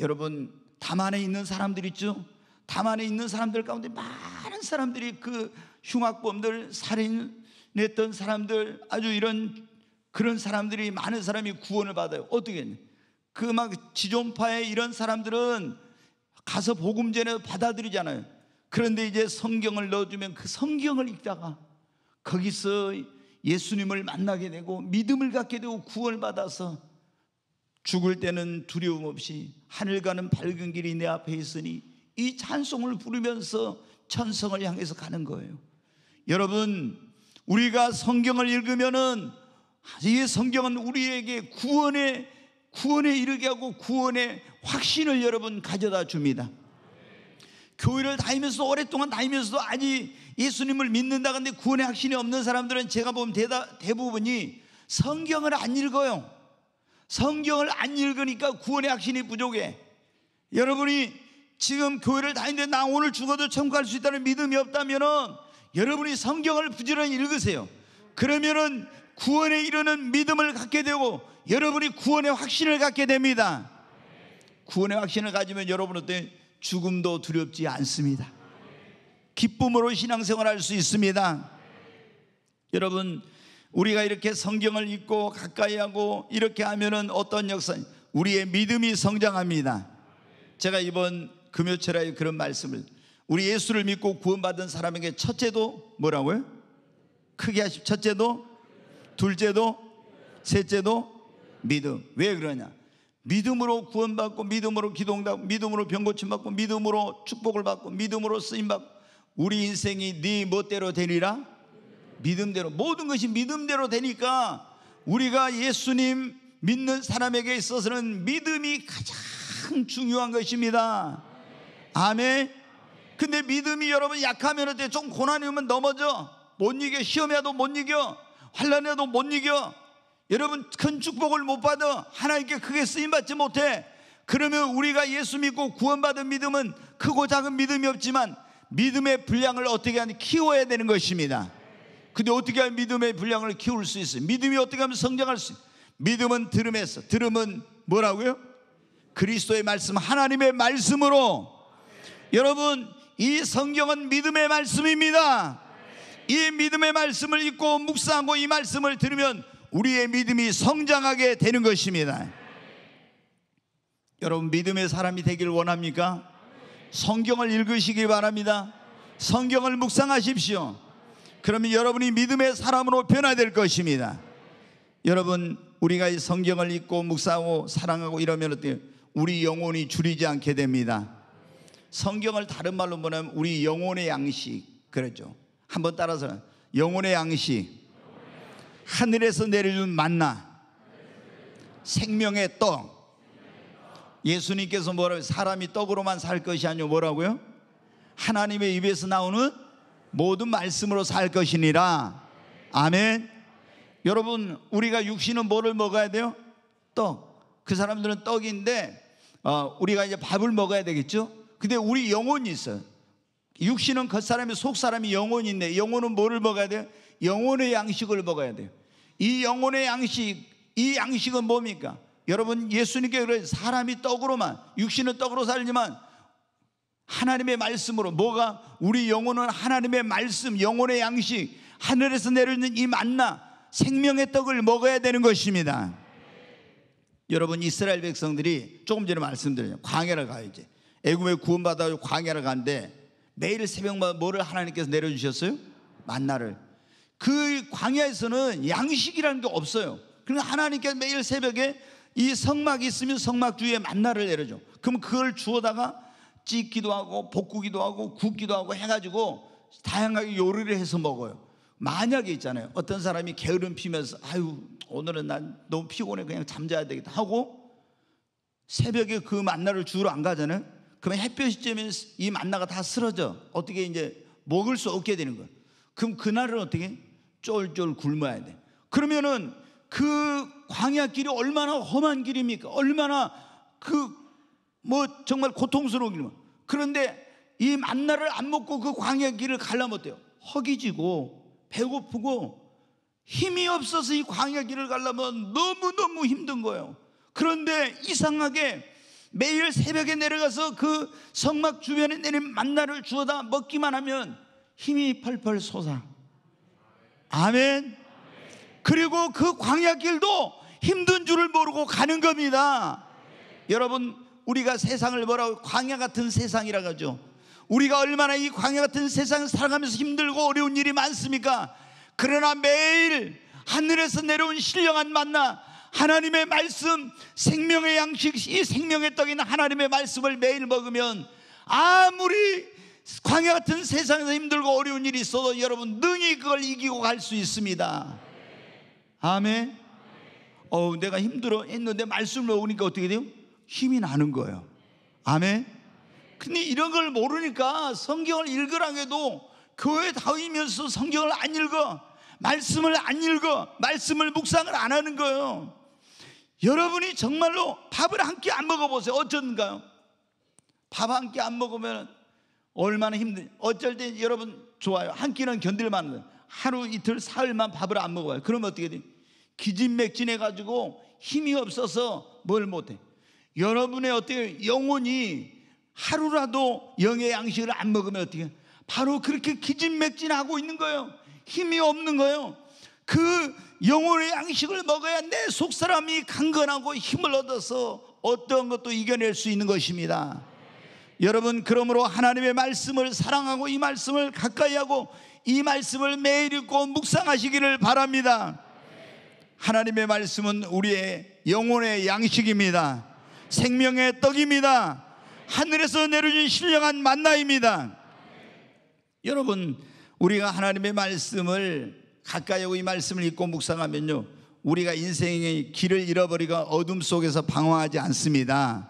여러분 담안에 있는 사람들 있죠? 담안에 있는 사람들 가운데 많은 사람들이 그 흉악범들 살인했던 사람들 아주 이런 그런 사람들이 많은 사람이 구원을 받아요. 어떻게 그 막 지존파의 이런 사람들은 가서 복음전에 받아들이잖아요. 그런데 이제 성경을 넣어주면 그 성경을 읽다가 거기서 예수님을 만나게 되고 믿음을 갖게 되고 구원을 받아서 죽을 때는 두려움 없이 하늘 가는 밝은 길이 내 앞에 있으니 이 찬송을 부르면서 천성을 향해서 가는 거예요. 여러분, 우리가 성경을 읽으면은 이 성경은 우리에게 구원의 구원에 이르게 하고 구원의 확신을 여러분 가져다 줍니다. 교회를 다니면서 오랫동안 다니면서도 아직 예수님을 믿는다 근데 구원의 확신이 없는 사람들은 제가 보면 대다, 대부분이 성경을 안 읽어요. 성경을 안 읽으니까 구원의 확신이 부족해. 여러분이 지금 교회를 다니는데 나 오늘 죽어도 천국 갈 수 있다는 믿음이 없다면은 여러분이 성경을 부지런히 읽으세요. 그러면은 구원에 이르는 믿음을 갖게 되고 여러분이 구원의 확신을 갖게 됩니다. 구원의 확신을 가지면 여러분 어때 죽음도 두렵지 않습니다. 기쁨으로 신앙생활할 수 있습니다. 여러분 우리가 이렇게 성경을 읽고 가까이 하고 이렇게 하면은 어떤 역사 우리의 믿음이 성장합니다. 제가 이번 금요철에 그런 말씀을 우리 예수를 믿고 구원받은 사람에게 첫째도 뭐라고요? 크게 하십 첫째도 둘째도 셋째도 믿음. 왜 그러냐? 믿음으로 구원받고 믿음으로 기도응고 믿음으로 병고침 받고 믿음으로 축복을 받고 믿음으로 쓰임 받고 우리 인생이 네 멋대로 되리라 믿음대로 모든 것이 믿음대로 되니까 우리가 예수님 믿는 사람에게 있어서는 믿음이 가장 중요한 것입니다. 아멘. 근데 믿음이 여러분 약하면 어때? 좀 고난이 오면 넘어져. 못 이겨. 시험해도 못 이겨. 환란에도 못 이겨. 여러분 큰 축복을 못 받아. 하나님께 크게 쓰임 받지 못해. 그러면 우리가 예수 믿고 구원받은 믿음은 크고 작은 믿음이 없지만 믿음의 분량을 어떻게 하는 키워야 되는 것입니다. 근데 어떻게 하면 믿음의 분량을 키울 수 있어요? 믿음이 어떻게 하면 성장할 수 있어요? 믿음은 들음에서 들음은 뭐라고요? 그리스도의 말씀, 하나님의 말씀으로 여러분 이 성경은 믿음의 말씀입니다. 이 믿음의 말씀을 읽고 묵상하고 이 말씀을 들으면 우리의 믿음이 성장하게 되는 것입니다. 여러분 믿음의 사람이 되길 원합니까? 성경을 읽으시기 바랍니다. 성경을 묵상하십시오. 그러면 여러분이 믿음의 사람으로 변화될 것입니다. 여러분 우리가 이 성경을 읽고 묵상하고 사랑하고 이러면 어때요? 우리 영혼이 줄이지 않게 됩니다. 성경을 다른 말로 보면 우리 영혼의 양식 그렇죠. 한번 따라서 영혼의 양식 하늘에서 내려준 만나 생명의 떡 예수님께서 뭐라고 사람이 떡으로만 살 것이 아니요 뭐라고요? 하나님의 입에서 나오는 모든 말씀으로 살 것이니라 아멘 여러분 우리가 육신은 뭐를 먹어야 돼요? 떡 그 사람들은 떡인데 어, 우리가 이제 밥을 먹어야 되겠죠? 근데 우리 영혼이 있어요 육신은 겉사람이 속사람이 영혼이 있네. 영혼은 뭐를 먹어야 돼요? 영혼의 양식을 먹어야 돼요. 이 영혼의 양식, 이 양식은 뭡니까? 여러분 예수님께 그래 사람이 떡으로만 육신은 떡으로 살지만 하나님의 말씀으로 뭐가 우리 영혼은 하나님의 말씀, 영혼의 양식, 하늘에서 내려오는 이 만나 생명의 떡을 먹어야 되는 것입니다. 여러분 이스라엘 백성들이 조금 전에 말씀드린 광야를 가야지. 애굽에 구원받아 광야를 간대 매일 새벽마다 뭐를 하나님께서 내려주셨어요? 만나를. 그 광야에서는 양식이라는 게 없어요. 그러니 하나님께서 매일 새벽에 이 성막이 있으면 성막 주위에 만나를 내려줘. 그럼 그걸 주어다가 찢기도 하고 볶기도 하고 굽기도 하고 해가지고 다양하게 요리를 해서 먹어요. 만약에 있잖아요. 어떤 사람이 게으름 피면서 아유 오늘은 난 너무 피곤해 그냥 잠자야 되겠다 하고 새벽에 그 만나를 주러 안 가잖아요. 그러면 햇볕이 쬐면 이 만나가 다 쓰러져. 어떻게 이제 먹을 수 없게 되는 거야. 그럼 그날은 어떻게? 쫄쫄 굶어야 돼. 그러면은 그 광야 길이 얼마나 험한 길입니까? 얼마나 그 뭐 정말 고통스러운 길입니 그런데 이 만나를 안 먹고 그 광야 길을 갈라면 어때요? 허기지고 배고프고 힘이 없어서 이 광야 길을 갈라면 너무너무 힘든 거예요. 그런데 이상하게 매일 새벽에 내려가서 그 성막 주변에 내린 만나를 주워다 먹기만 하면 힘이 펄펄 솟아. 아멘. 그리고 그 광야길도 힘든 줄을 모르고 가는 겁니다. 여러분, 우리가 세상을 뭐라고 광야 같은 세상이라고 하죠. 우리가 얼마나 이 광야 같은 세상을 살아가면서 힘들고 어려운 일이 많습니까? 그러나 매일 하늘에서 내려온 신령한 만나 하나님의 말씀, 생명의 양식, 이 생명의 떡인 하나님의 말씀을 매일 먹으면 아무리 광야 같은 세상에서 힘들고 어려운 일이 있어도 여러분 능히 그걸 이기고 갈 수 있습니다. 아멘. 어, 내가 힘들어 했는데 말씀을 먹으니까 어떻게 돼요? 힘이 나는 거예요. 아멘. 근데 이런 걸 모르니까 성경을 읽으라 해도 교회 다니면서 성경을 안 읽어. 말씀을 안 읽어. 말씀을 묵상을 안 하는 거예요. 여러분이 정말로 밥을 한 끼 안 먹어보세요. 어쩐가요? 밥 한 끼 안 먹으면 얼마나 힘든, 어쩔 때 여러분 좋아요. 한 끼는 견딜만한, 하루 이틀 사흘만 밥을 안 먹어봐요. 그러면 어떻게 돼? 요 기진맥진해가지고 힘이 없어서 뭘 못해. 여러분의 어떻게 영혼이 하루라도 영의 양식을 안 먹으면 어떻게 해? 요 바로 그렇게 기진맥진하고 있는 거예요. 힘이 없는 거예요. 그 영혼의 양식을 먹어야 내 속사람이 강건하고 힘을 얻어서 어떤 것도 이겨낼 수 있는 것입니다. 여러분 그러므로 하나님의 말씀을 사랑하고 이 말씀을 가까이 하고 이 말씀을 매일 읽고 묵상하시기를 바랍니다. 하나님의 말씀은 우리의 영혼의 양식입니다. 생명의 떡입니다. 하늘에서 내려진 신령한 만나입니다. 여러분 우리가 하나님의 말씀을 가까이 오이 말씀을 읽고 묵상하면요. 우리가 인생의 길을 잃어버리고 어둠 속에서 방황하지 않습니다.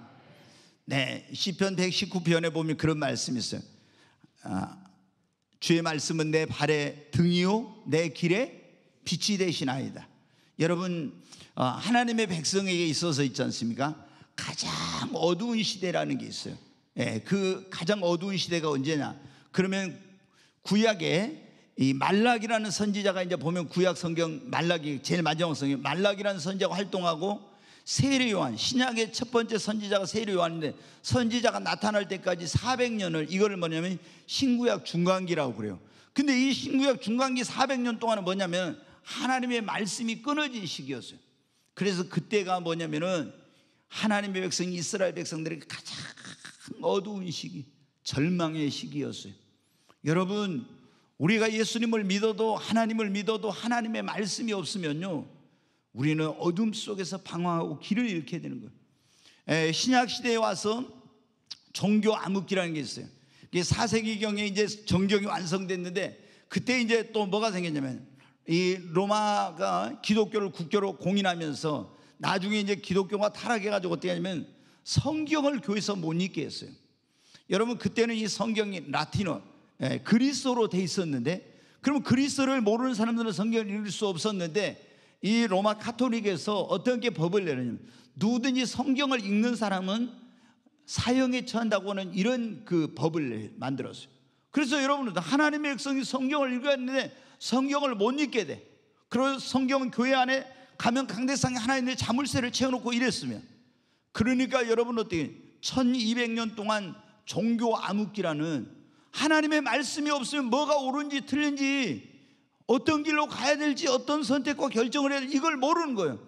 네, 시편 119편에 보면 그런 말씀이 있어요. 아, 주의 말씀은 내 발의 등이요 내 길에 빛이 되시나이다. 여러분 어, 하나님의 백성에게 있어서 있지 않습니까? 가장 어두운 시대라는 게 있어요. 예, 그 가장 어두운 시대가 언제냐? 그러면 구약에 이 말락이라는 선지자가 이제 보면 구약 성경 말락이 제일 마지막 성경 말락이라는 선지자가 활동하고 세례 요한 신약의 첫 번째 선지자가 세례 요한인데 선지자가 나타날 때까지 400년을 이거를 뭐냐면 신구약 중간기라고 그래요. 근데 이 신구약 중간기 400년 동안은 뭐냐면 하나님의 말씀이 끊어진 시기였어요. 그래서 그때가 뭐냐면은 하나님의 백성 이스라엘 백성들에게 가장 어두운 시기, 절망의 시기였어요. 여러분 우리가 예수님을 믿어도 하나님을 믿어도 하나님의 말씀이 없으면요. 우리는 어둠 속에서 방황하고 길을 잃게 되는 거예요. 에, 신약 시대에 와서 종교 암흑기라는 게 있어요. 이게 4세기경에 이제 정경이 완성됐는데 그때 이제 또 뭐가 생겼냐면 이 로마가 기독교를 국교로 공인하면서 나중에 이제 기독교가 타락해가지고 어떻게 하냐면 성경을 교회에서 못 읽게 했어요. 여러분 그때는 이 성경이 라틴어 예, 그리스도로 돼 있었는데 그러면 그리스도를 모르는 사람들은 성경을 읽을 수 없었는데 이 로마 카톨릭에서 어떻게 법을 내느냐면 누구든지 성경을 읽는 사람은 사형에 처한다고 하는 이런 그 법을 만들었어요. 그래서 여러분들 하나님의 백성이 성경을 읽었는데 성경을 못 읽게 돼. 그래서 성경은 교회 안에 가면 강대상에 하나 있는 자물쇠를 채워놓고 이랬으면 그러니까 여러분 어떻게 1200년 동안 종교 암흑기라는 하나님의 말씀이 없으면 뭐가 옳은지 틀린지 어떤 길로 가야 될지 어떤 선택과 결정을 해야 될지 이걸 모르는 거예요.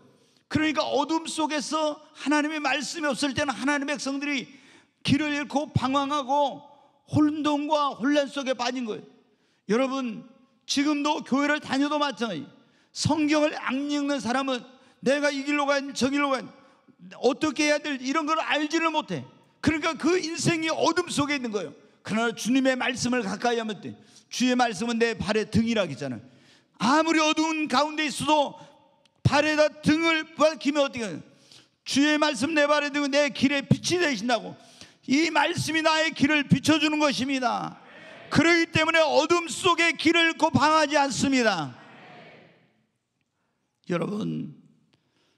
그러니까 어둠 속에서 하나님의 말씀이 없을 때는 하나님의 백성들이 길을 잃고 방황하고 혼돈과 혼란 속에 빠진 거예요. 여러분, 지금도 교회를 다녀도 마찬가지. 성경을 안 읽는 사람은 내가 이 길로 가야 저 길로 가야 어떻게 해야 될지 이런 걸 알지를 못해. 그러니까 그 인생이 어둠 속에 있는 거예요. 그러나 주님의 말씀을 가까이 하면 돼. 주의 말씀은 내 발의 등이라 기잖아요 아무리 어두운 가운데 있어도 발에다 등을 밝히면 어떻게 해요? 주의 말씀 내 발에 등은 내 길에 빛이 되신다고. 이 말씀이 나의 길을 비춰주는 것입니다. 그러기 때문에 어둠 속에 길을 고방하지 않습니다. 여러분,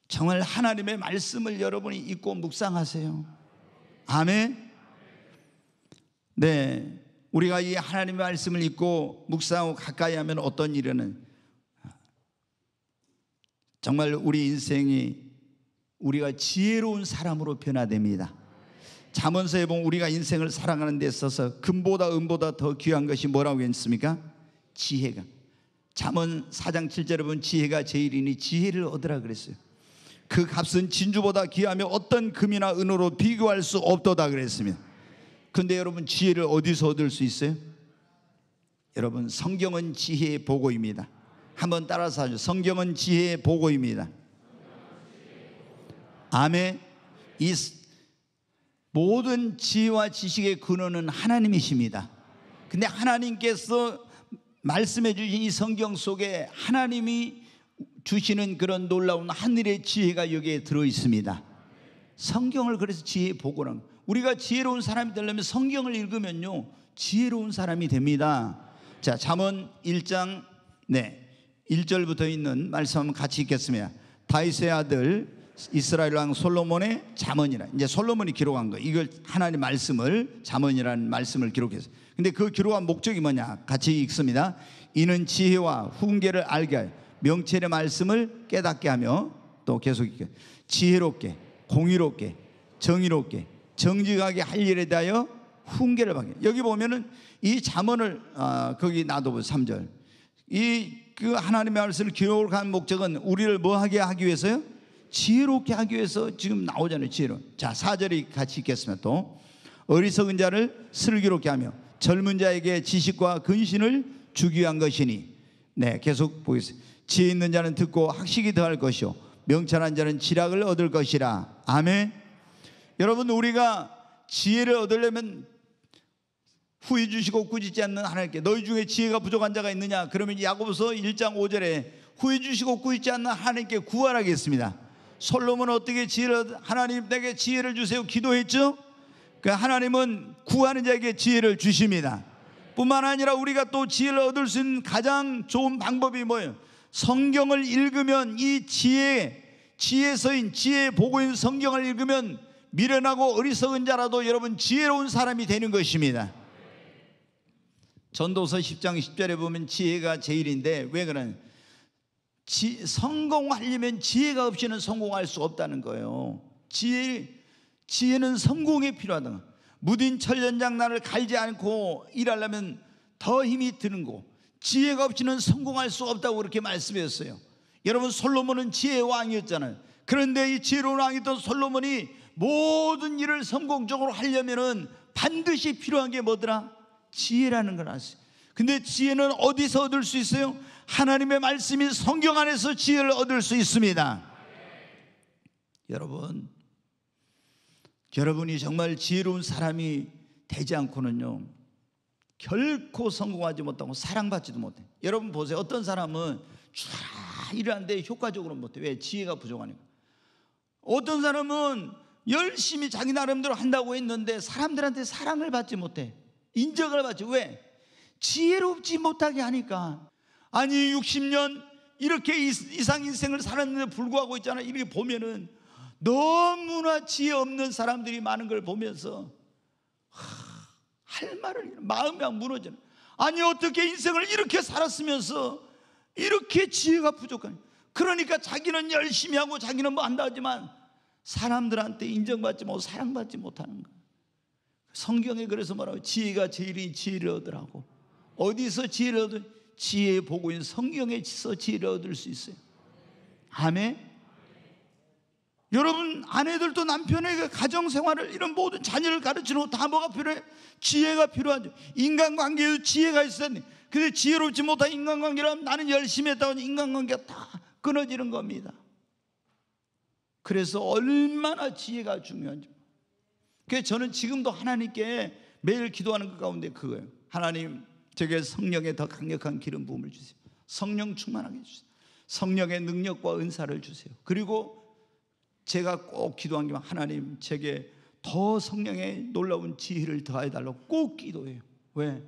정말 하나님의 말씀을 여러분이 읽고 묵상하세요. 아멘. 네. 우리가 이 하나님의 말씀을 읽고 묵상하고 가까이 하면 어떤 일에는 정말 우리 인생이 우리가 지혜로운 사람으로 변화됩니다. 자문서에 보면 우리가 인생을 살아가는 데 있어서 금보다 은보다 더 귀한 것이 뭐라고 했습니까? 지혜가. 잠언 4장 7절에 보면 지혜가 제일이니 지혜를 얻으라 그랬어요. 그 값은 진주보다 귀하며 어떤 금이나 은으로 비교할 수 없도다 그랬습니다. 근데 여러분 지혜를 어디서 얻을 수 있어요? 여러분 성경은 지혜의 보고입니다. 한번 따라서 하죠. 성경은 지혜의 보고입니다. 아멘. 이 모든 지혜와 지식의 근원은 하나님이십니다. 근데 하나님께서 말씀해 주신 이 성경 속에 하나님이 주시는 그런 놀라운 하늘의 지혜가 여기에 들어 있습니다. 성경을 그래서 지혜의 보고는 우리가 지혜로운 사람이 되려면 성경을 읽으면요. 지혜로운 사람이 됩니다. 자, 잠언 1장 네. 1절부터 있는 말씀 같이 읽겠습니다. 다윗의 아들 이스라엘 왕 솔로몬의 잠언이라. 이제 솔로몬이 기록한 거. 이걸 하나님 말씀을 잠언이라는 말씀을 기록했어 근데 그 기록한 목적이 뭐냐? 같이 읽습니다. 이는 지혜와 훈계를 알게 하여 명철의 말씀을 깨닫게 하며 또 계속 읽게 지혜롭게 공의롭게 정의롭게 정직하게 할 일에 대하여 훈계를 받게. 여기 보면은 이 잠언을 아, 거기 놔둬보 3절. 이 그 하나님의 말씀을 기록한 목적은 우리를 뭐하게 하기 위해서요? 지혜롭게 하기 위해서 지금 나오잖아요. 지혜로. 자, 4절이 같이 읽겠습니다. 또 어리석은 자를 슬기롭게 하며 젊은 자에게 지식과 근신을 주기 위한 것이니. 네, 계속 보겠습니다. 지혜 있는 자는 듣고 학식이 더할 것이요 명철한 자는 지략을 얻을 것이라. 아멘. 여러분 우리가 지혜를 얻으려면 후유 주시고 꾸짖지 않는 하나님께 너희 중에 지혜가 부족한 자가 있느냐 그러면 야고보서 1장 5절에 후유 주시고 꾸짖지 않는 하나님께 구하라겠습니다. 솔로몬 어떻게 지혜를 하나님 에게 지혜를 주세요 기도했죠? 그 하나님은 구하는 자에게 지혜를 주십니다. 뿐만 아니라 우리가 또 지혜를 얻을 수 있는 가장 좋은 방법이 뭐예요? 성경을 읽으면 이 지혜, 지혜서인 지혜 보고인 성경을 읽으면 미련하고 어리석은 자라도 여러분 지혜로운 사람이 되는 것입니다. 전도서 10장 10절에 보면 지혜가 제일인데 왜 그런 지, 성공하려면 지혜가 없이는 성공할 수 없다는 거예요. 지혜 지혜는 성공에 필요하다. 무딘 철련장 나를 갈지 않고 일하려면 더 힘이 드는 거. 지혜가 없이는 성공할 수 없다고 그렇게 말씀했어요. 여러분 솔로몬은 지혜의 왕이었잖아요. 그런데 이 지혜로운 왕이던 솔로몬이 모든 일을 성공적으로 하려면은 반드시 필요한 게 뭐더라? 지혜라는 걸 아세요. 근데 지혜는 어디서 얻을 수 있어요? 하나님의 말씀인 성경 안에서 지혜를 얻을 수 있습니다. 여러분, 여러분이 정말 지혜로운 사람이 되지 않고는요, 결코 성공하지 못하고 사랑받지도 못해. 여러분 보세요. 어떤 사람은 쫙 일하는데 효과적으로 못해. 왜? 지혜가 부족하니까. 어떤 사람은 열심히 자기 나름대로 한다고 했는데 사람들한테 사랑을 받지 못해. 인정을 받지. 왜? 지혜롭지 못하게 하니까. 아니, 60년 이렇게 이상 인생을 살았는데 불구하고 있잖아. 이렇게 보면은 너무나 지혜 없는 사람들이 많은 걸 보면서 할 말을 마음이 안 무너져요. 아니 어떻게 인생을 이렇게 살았으면서 이렇게 지혜가 부족한 그러니까 자기는 열심히 하고 자기는 뭐 한다 하지만 사람들한테 인정받지 못, 하고 사랑받지 못하는 거야. 성경에 그래서 말하면 지혜가 제일이 지혜를 얻으라고. 어디서 지혜를 얻을? 지혜의 복인 성경에서 지혜를 얻을 수 있어요. 아멘. 여러분 아내들도 남편에게 가정 생활을 이런 모든 자녀를 가르치는 다 뭐가 필요해? 지혜가 필요하죠. 인간관계에도 지혜가 있어야 근데 지혜롭지 못한 인간관계라면 나는 열심히 했다고 인간관계가 다 끊어지는 겁니다. 그래서 얼마나 지혜가 중요한지. 그래서 저는 지금도 하나님께 매일 기도하는 것 가운데 그거예요. 하나님, 제게 성령에 더 강력한 기름 부음을 주세요. 성령 충만하게 주세요. 성령의 능력과 은사를 주세요. 그리고 제가 꼭 기도한 게 하나님, 제게 더 성령의 놀라운 지혜를 더해달라고 꼭 기도해요. 왜?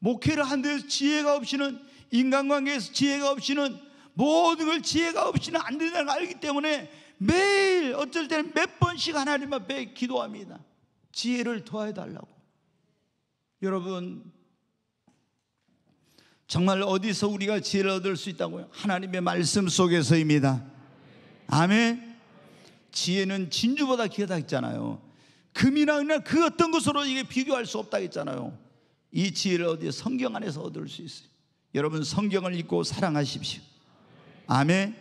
목회를 하는데 지혜가 없이는 인간관계에서 지혜가 없이는 모든 걸 지혜가 없이는 안 된다는 걸 알기 때문에 매일 어쩔 때는 몇 번씩 하나님 앞에 기도합니다. 지혜를 더해 달라고. 여러분 정말 어디서 우리가 지혜를 얻을 수 있다고요? 하나님의 말씀 속에서입니다. 아멘. 지혜는 진주보다 귀하다 했잖아요. 금이나 은이나 그 어떤 것으로 이게 비교할 수 없다 했잖아요. 이 지혜를 어디 성경 안에서 얻을 수 있어요. 여러분 성경을 읽고 사랑하십시오. 아멘.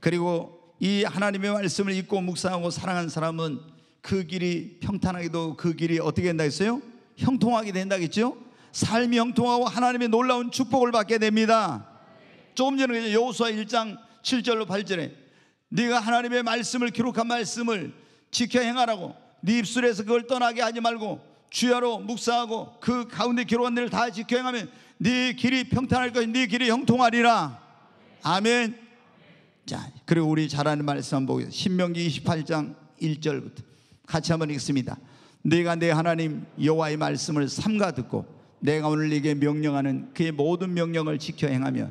그리고 이 하나님의 말씀을 읽고 묵상하고 사랑한 사람은 그 길이 평탄하기도 그 길이 어떻게 된다 했어요? 형통하게 된다겠죠? 삶이 형통하고 하나님의 놀라운 축복을 받게 됩니다. 조금 전에 여호수아 1장 7절로 8절에 네가 하나님의 말씀을 기록한 말씀을 지켜 행하라고 네 입술에서 그걸 떠나게 하지 말고 주야로 묵상하고 그 가운데 기록한 데를 다 지켜 행하면 네 길이 평탄할 것이네 길이 형통하리라. 아멘. 자, 그리고 우리 잘하는 말씀 한 보겠습니다. 신명기 28장 1절부터 같이 한번 읽습니다. 내가 내 하나님 여호와의 말씀을 삼가 듣고 내가 오늘 네게 명령하는 그의 모든 명령을 지켜 행하며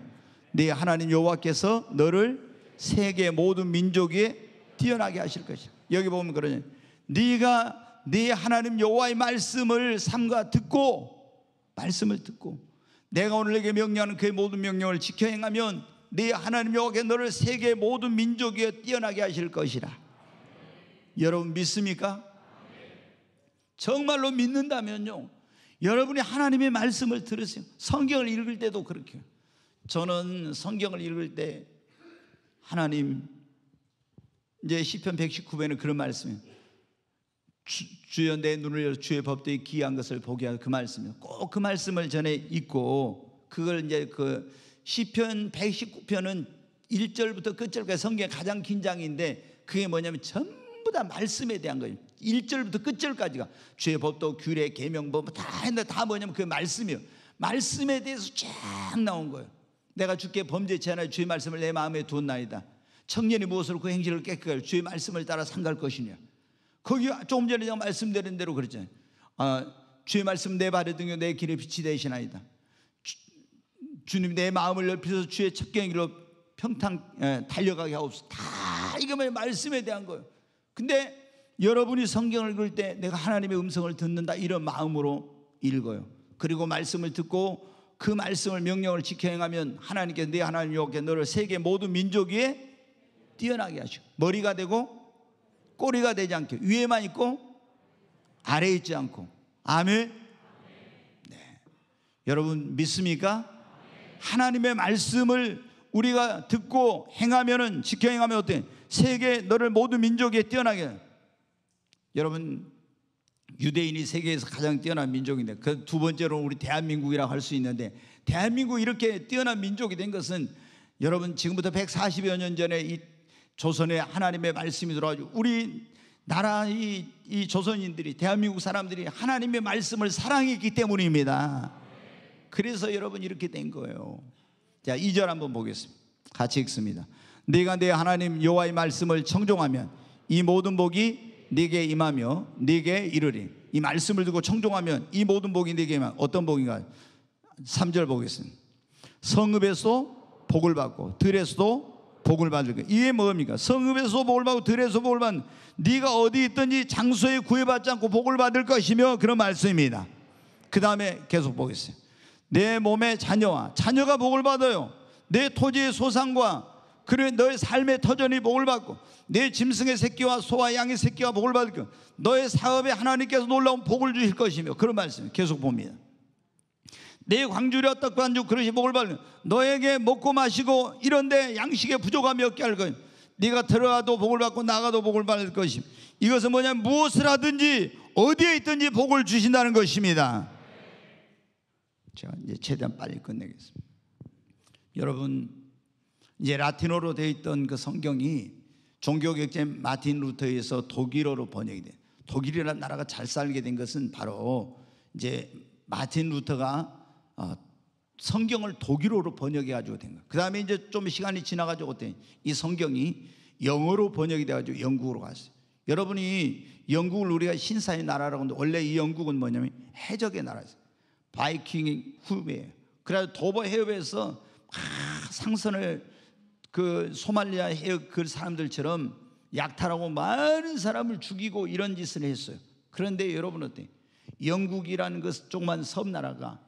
네 하나님 여호와께서 너를 세계 모든 민족에 뛰어나게 하실 것이야. 여기 보면 그러냐. 네가 네 하나님 여호와의 말씀을 삼가 듣고 말씀을 듣고 내가 오늘 네게 명령하는 그의 모든 명령을 지켜 행하면 네 하나님 여호와께 너를 세계 모든 민족 위에 뛰어나게 하실 것이라. 여러분 믿습니까? 정말로 믿는다면요. 여러분이 하나님의 말씀을 들으세요. 성경을 읽을 때도 그렇게. 저는 성경을 읽을 때 하나님 이제 시편 119편에 그런 말씀이 주, 여내 눈을 열어 주의 법도에 기이한 것을 보게 하그 말씀이꼭그 말씀을 전에 읽고 그걸 이제 그 시편 119편은 1절부터 끝절까지 성경의 가장 긴 장인데 그게 뭐냐면 전부 다 말씀에 대한 거예요. 1절부터 끝절까지가 죄 법도 규례 계명법 다 했는데 다 뭐냐면 그 말씀이요. 말씀에 대해서 쫙 나온 거예요. 내가 주께 범죄치 않아 주의 말씀을 내 마음에 두었나이다. 청년이 무엇으로 그 행실을 깨끗할 주의 말씀을 따라 상갈 것이냐. 거기 조금 전에 제가 말씀드린 대로 그랬잖아요. 아, 주의 말씀 내 발에 등여 내 길에 빛이 되시나이다. 주님 내 마음을 넓혀서 히 주의 첫경기로 평탕 에, 예, 달려가게 하옵소서. 다 이거면 말씀에 대한 거예요. 근데 여러분이 성경을 읽을 때 내가 하나님의 음성을 듣는다 이런 마음으로 읽어요. 그리고 말씀을 듣고 그 말씀을 명령을 지켜 행하면 하나님께서 내 하나님 여호와께 너를 세계 모든 민족 위에 뛰어나게 하시고 머리가 되고 꼬리가 되지 않게 위에만 있고 아래 있지 않고 아멘. 네. 여러분 믿습니까? 하나님의 말씀을 우리가 듣고 행하면은 지켜 행하면 어때? 세계 너를 모두 민족에 뛰어나게. 여러분 유대인이 세계에서 가장 뛰어난 민족인데 그 두 번째로 우리 대한민국이라고 할 수 있는데 대한민국 이렇게 뛰어난 민족이 된 것은 여러분 지금부터 140여 년 전에 이 조선에 하나님의 말씀이 들어와가 우리 나라 이, 이 조선인들이 대한민국 사람들이 하나님의 말씀을 사랑했기 때문입니다. 그래서 여러분 이렇게 된 거예요. 자, 2절 한번 보겠습니다. 같이 읽습니다. 네가 내 하나님 여호와의 말씀을 청종하면 이 모든 복이 네게 임하며 네게 이르리. 이 말씀을 듣고 청종하면 이 모든 복이 네게 임하. 어떤 복인가? 3절 보겠습니다. 성읍에서 복을 받고 들에서도 복을 받을 거 이게 뭡니까? 성읍에서 복을 받고 들에서 복을 받는 네가 어디 있든지 장소에 구애받지 않고 복을 받을 것이며 그런 말씀입니다. 그 다음에 계속 보겠습니다. 내 몸의 자녀와 자녀가 복을 받아요. 내 토지의 소상과 그래 너의 삶의 터전이 복을 받고 내 짐승의 새끼와 소와 양의 새끼와 복을 받을 것 너의 사업에 하나님께서 놀라운 복을 주실 것이며 그런 말씀 계속 봅니다. 내 광주리 어떻주 그릇이 복을 받는 너에게 먹고 마시고 이런데 양식의 부족함이 없게 할 것임 네가 들어가도 복을 받고 나가도 복을 받을 것임 이것은 뭐냐면 무엇을 하든지 어디에 있든지 복을 주신다는 것입니다 제가 이제 최대한 빨리 끝내겠습니다. 여러분 이제 라틴어로 되어 있던 그 성경이 종교 격쟁 마틴 루터에서 독일어로 번역이 돼. 독일이라는 나라가 잘 살게 된 것은 바로 이제 마틴 루터가 어, 성경을 독일어로 번역해 가지고 된거 그다음에 이제 좀 시간이 지나 가지고 어때? 이 성경이 영어로 번역이 돼 가지고 영국으로 갔어요. 여러분이 영국을 우리가 신사의 나라라고 하는데 원래 이 영국은 뭐냐면 해적의 나라였어요. 바이킹 후배. 그래서 도보 해협에서 아, 상선을 그 소말리아 해역 그 사람들처럼 약탈하고 많은 사람을 죽이고 이런 짓을 했어요. 그런데 여러분 어때? 영국이라는 그 조그만 섬나라가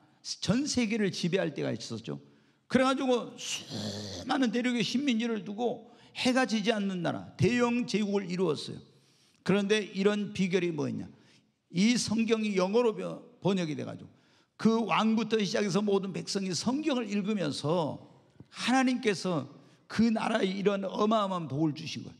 전 세계를 지배할 때가 있었죠. 그래가지고 수많은 대륙의 식민지를 두고 해가 지지 않는 나라, 대영 제국을 이루었어요. 그런데 이런 비결이 뭐였냐? 이 성경이 영어로 번역이 돼가지고 그 왕부터 시작해서 모든 백성이 성경을 읽으면서 하나님께서 그 나라에 이런 어마어마한 복을 주신 거예요.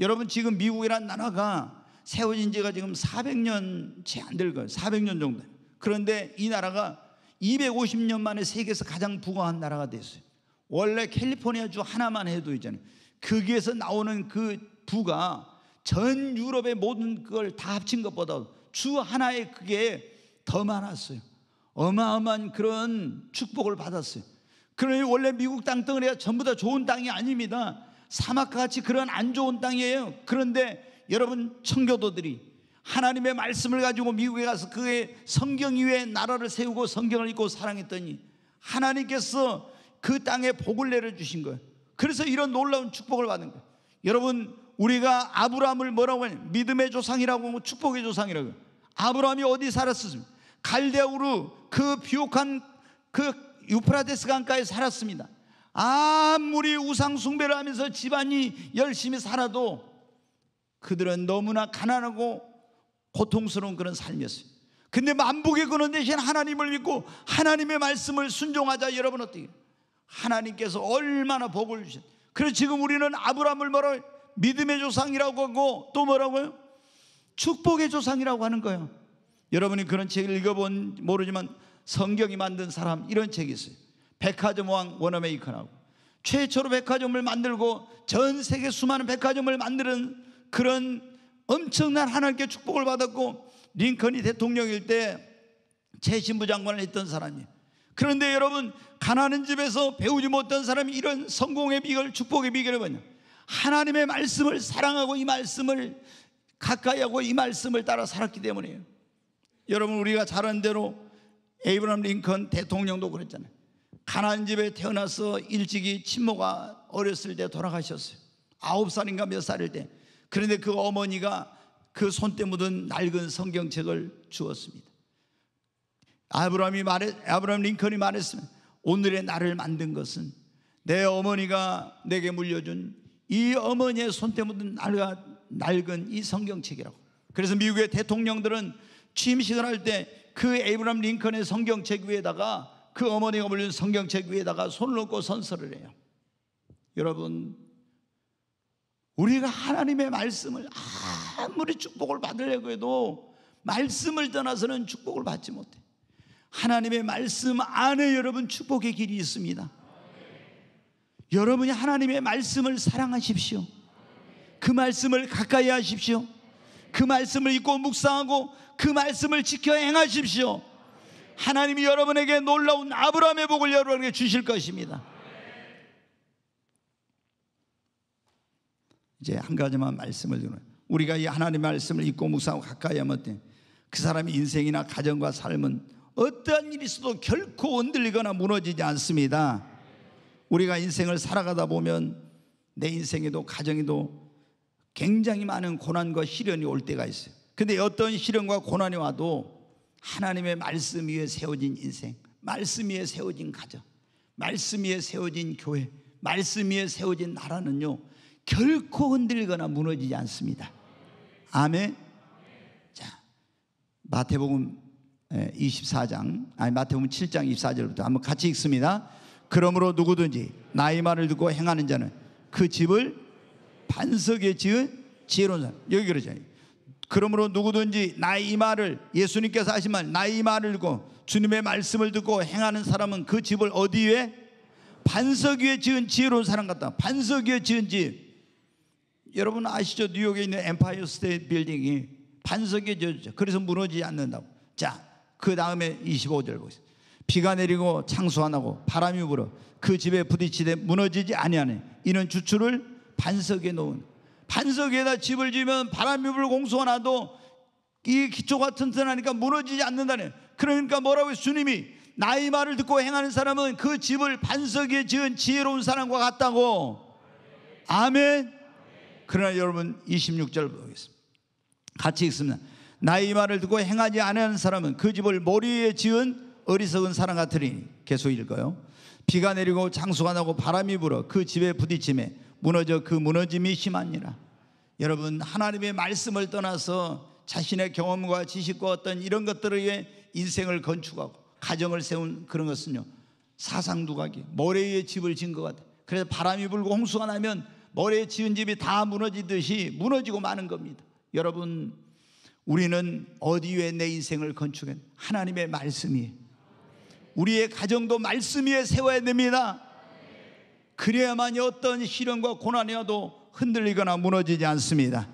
여러분 지금 미국이란 나라가 세워진 지가 지금 400년 채 안 될 거예요. 400년 정도. 그런데 이 나라가 250년 만에 세계에서 가장 부강한 나라가 됐어요. 원래 캘리포니아 주 하나만 해도 있잖아요. 거기에서 나오는 그 부가 전 유럽의 모든 걸 다 합친 것보다 주 하나에 그게 더 많았어요. 어마어마한 그런 축복을 받았어요. 그러니 원래 미국 땅덩어리가 전부 다 좋은 땅이 아닙니다. 사막과 같이 그런 안 좋은 땅이에요. 그런데 여러분 청교도들이 하나님의 말씀을 가지고 미국에 가서 그의 성경 위에 나라를 세우고 성경을 읽고 사랑했더니 하나님께서 그 땅에 복을 내려주신 거예요. 그래서 이런 놀라운 축복을 받은 거예요. 여러분 우리가 아브라함을 뭐라고 하냐 믿음의 조상이라고 하고 축복의 조상이라고 아브라함이 어디 살았습니까? 갈대우르 그 비옥한 그 유프라데스 강가에 살았습니다. 아무리 우상 숭배를 하면서 집안이 열심히 살아도 그들은 너무나 가난하고 고통스러운 그런 삶이었어요. 근데 만복의 근원 대신 하나님을 믿고 하나님의 말씀을 순종하자 여러분 어떻게 하나님께서 얼마나 복을 주셨. 그래서 지금 우리는 아브라함을 뭐라 믿음의 조상이라고 하고 또 뭐라고요? 축복의 조상이라고 하는 거예요. 여러분이 그런 책을 읽어본 모르지만 성경이 만든 사람 이런 책이 있어요. 백화점 왕 워너메이컨하고 최초로 백화점을 만들고 전 세계 수많은 백화점을 만드는 그런 엄청난 하나님께 축복을 받았고 링컨이 대통령일 때 최신부 장관을 했던 사람이 그런데 여러분 가난한 집에서 배우지 못한 사람이 이런 성공의 비결 축복의 비결을 뭐냐 하나님의 말씀을 사랑하고 이 말씀을 가까이 하고 이 말씀을 따라 살았기 때문이에요 여러분 우리가 잘 아는 대로 에이브람 링컨 대통령도 그랬잖아요. 가난 집에 태어나서 일찍이 친모가 어렸을 때 돌아가셨어요. 아홉 살인가 몇 살일 때. 그런데 그 어머니가 그 손때 묻은 낡은 성경책을 주었습니다. 아브라함이 말해 아브라함 링컨이 말했습니다. 오늘의 나를 만든 것은 내 어머니가 내게 물려준 이 어머니의 손때 묻은 낡은 이 성경책이라고. 그래서 미국의 대통령들은 취임식을 할 때 그 에이브럼 링컨의 성경책 위에다가 그 어머니가 물린 성경책 위에다가 손을 놓고 선서를 해요. 여러분, 우리가 하나님의 말씀을 아무리 축복을 받으려고 해도 말씀을 떠나서는 축복을 받지 못해. 하나님의 말씀 안에 여러분 축복의 길이 있습니다. 여러분이 하나님의 말씀을 사랑하십시오. 그 말씀을 가까이 하십시오. 그 말씀을 읽고 묵상하고 그 말씀을 지켜 행하십시오. 하나님이 여러분에게 놀라운 아브라함의 복을 여러분에게 주실 것입니다. 이제 한 가지만 말씀을 드려요. 우리가 이 하나님의 말씀을 읽고 묵상하고 가까이 하면 어때? 그 사람의 인생이나 가정과 삶은 어떠한 일이 있어도 결코 흔들리거나 무너지지 않습니다. 우리가 인생을 살아가다 보면 내 인생에도 가정에도 굉장히 많은 고난과 시련이 올 때가 있어요. 근데 어떤 시련과 고난이 와도 하나님의 말씀 위에 세워진 인생, 말씀 위에 세워진 가정, 말씀 위에 세워진 교회, 말씀 위에 세워진 나라는요, 결코 흔들거나 무너지지 않습니다. 아멘. 자, 마태복음 24장, 아니, 마태복음 7장 24절부터 한번 같이 읽습니다. 그러므로 누구든지 나의 말을 듣고 행하는 자는 그 집을 반석에 지은 지혜로운 사람. 여기 그러잖아요. 그러므로 누구든지 나의 이 말을 예수님께서 하신 말 나의 이 말을 듣고 주님의 말씀을 듣고 행하는 사람은 그 집을 어디 위에? 반석 위에 지은 지혜로운 사람 같다 반석 위에 지은 집 여러분 아시죠? 뉴욕에 있는 엠파이어 스테이트 빌딩이 반석에 지어져 그래서 무너지지 않는다고 자 그 다음에 25절 보세요 비가 내리고 창수 안 하고 바람이 불어 그 집에 부딪히되 무너지지 아니하네 이는 주추를 반석에 놓은 반석 에다 집을 지으면 바람이 불고 공수가 나도 이 기초가 튼튼하니까 무너지지 않는다네. 그러니까 뭐라고 해요? 주님이 나의 말을 듣고 행하는 사람은 그 집을 반석 위에 지은 지혜로운 사람과 같다고. 아멘. 그러나 여러분 26절 보겠습니다. 같이 읽습니다. 나의 말을 듣고 행하지 않은 사람은 그 집을 모리에 지은 어리석은 사람 같으니 계속 읽어요. 비가 내리고 장수가 나고 바람이 불어 그 집에 부딪힘에 무너져 그 무너짐이 심하니라. 여러분 하나님의 말씀을 떠나서 자신의 경험과 지식과 어떤 이런 것들을 위해 인생을 건축하고 가정을 세운 그런 것은요 사상 두각이 모래 위에 집을 지은 것 같아. 그래서 바람이 불고 홍수가 나면 모래에 지은 집이 다 무너지듯이 무너지고 마는 겁니다. 여러분 우리는 어디 위에 내 인생을 건축한 하나님의 말씀이 우리의 가정도 말씀 위에 세워야 됩니다. 그래야만이 어떤 시련과 고난이 와도 흔들리거나 무너지지 않습니다.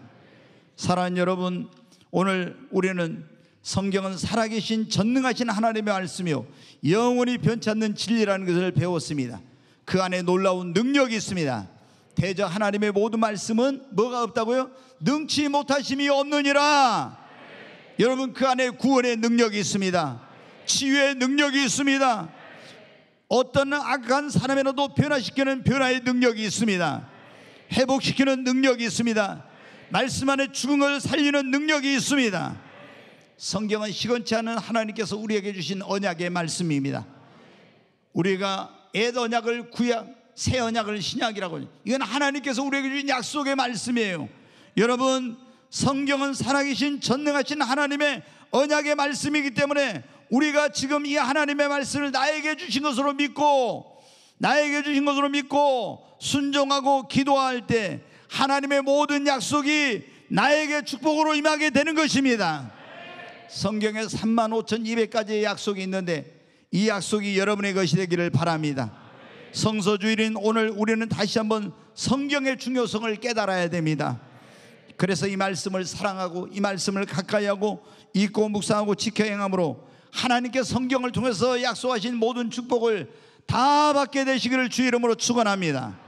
사랑하는 여러분, 오늘 우리는 성경은 살아계신 전능하신 하나님의 말씀이요 영원히 변치 않는 진리라는 것을 배웠습니다. 그 안에 놀라운 능력이 있습니다. 대저 하나님의 모든 말씀은 뭐가 없다고요? 능치 못하심이 없느니라. 네. 여러분 그 안에 구원의 능력이 있습니다. 네. 치유의 능력이 있습니다. 어떤 악한 사람에라도 변화시키는 변화의 능력이 있습니다. 회복시키는 능력이 있습니다. 말씀 안에 죽은 걸 살리는 능력이 있습니다. 성경은 시건치 않은 하나님께서 우리에게 주신 언약의 말씀입니다. 우리가 옛 언약을 구약, 새 언약을 신약이라고 이건 하나님께서 우리에게 주신 약속의 말씀이에요. 여러분, 성경은 살아계신 전능하신 하나님의 언약의 말씀이기 때문에 우리가 지금 이 하나님의 말씀을 나에게 주신 것으로 믿고 나에게 주신 것으로 믿고 순종하고 기도할 때 하나님의 모든 약속이 나에게 축복으로 임하게 되는 것입니다. 성경에 35,200가지의 약속이 있는데 이 약속이 여러분의 것이 되기를 바랍니다. 성서주일인 오늘 우리는 다시 한번 성경의 중요성을 깨달아야 됩니다. 그래서 이 말씀을 사랑하고 이 말씀을 가까이 하고 읽고 묵상하고 지켜 행함으로 하나님께 성경을 통해서 약속하신 모든 축복을 다 받게 되시기를 주 이름으로 축원합니다.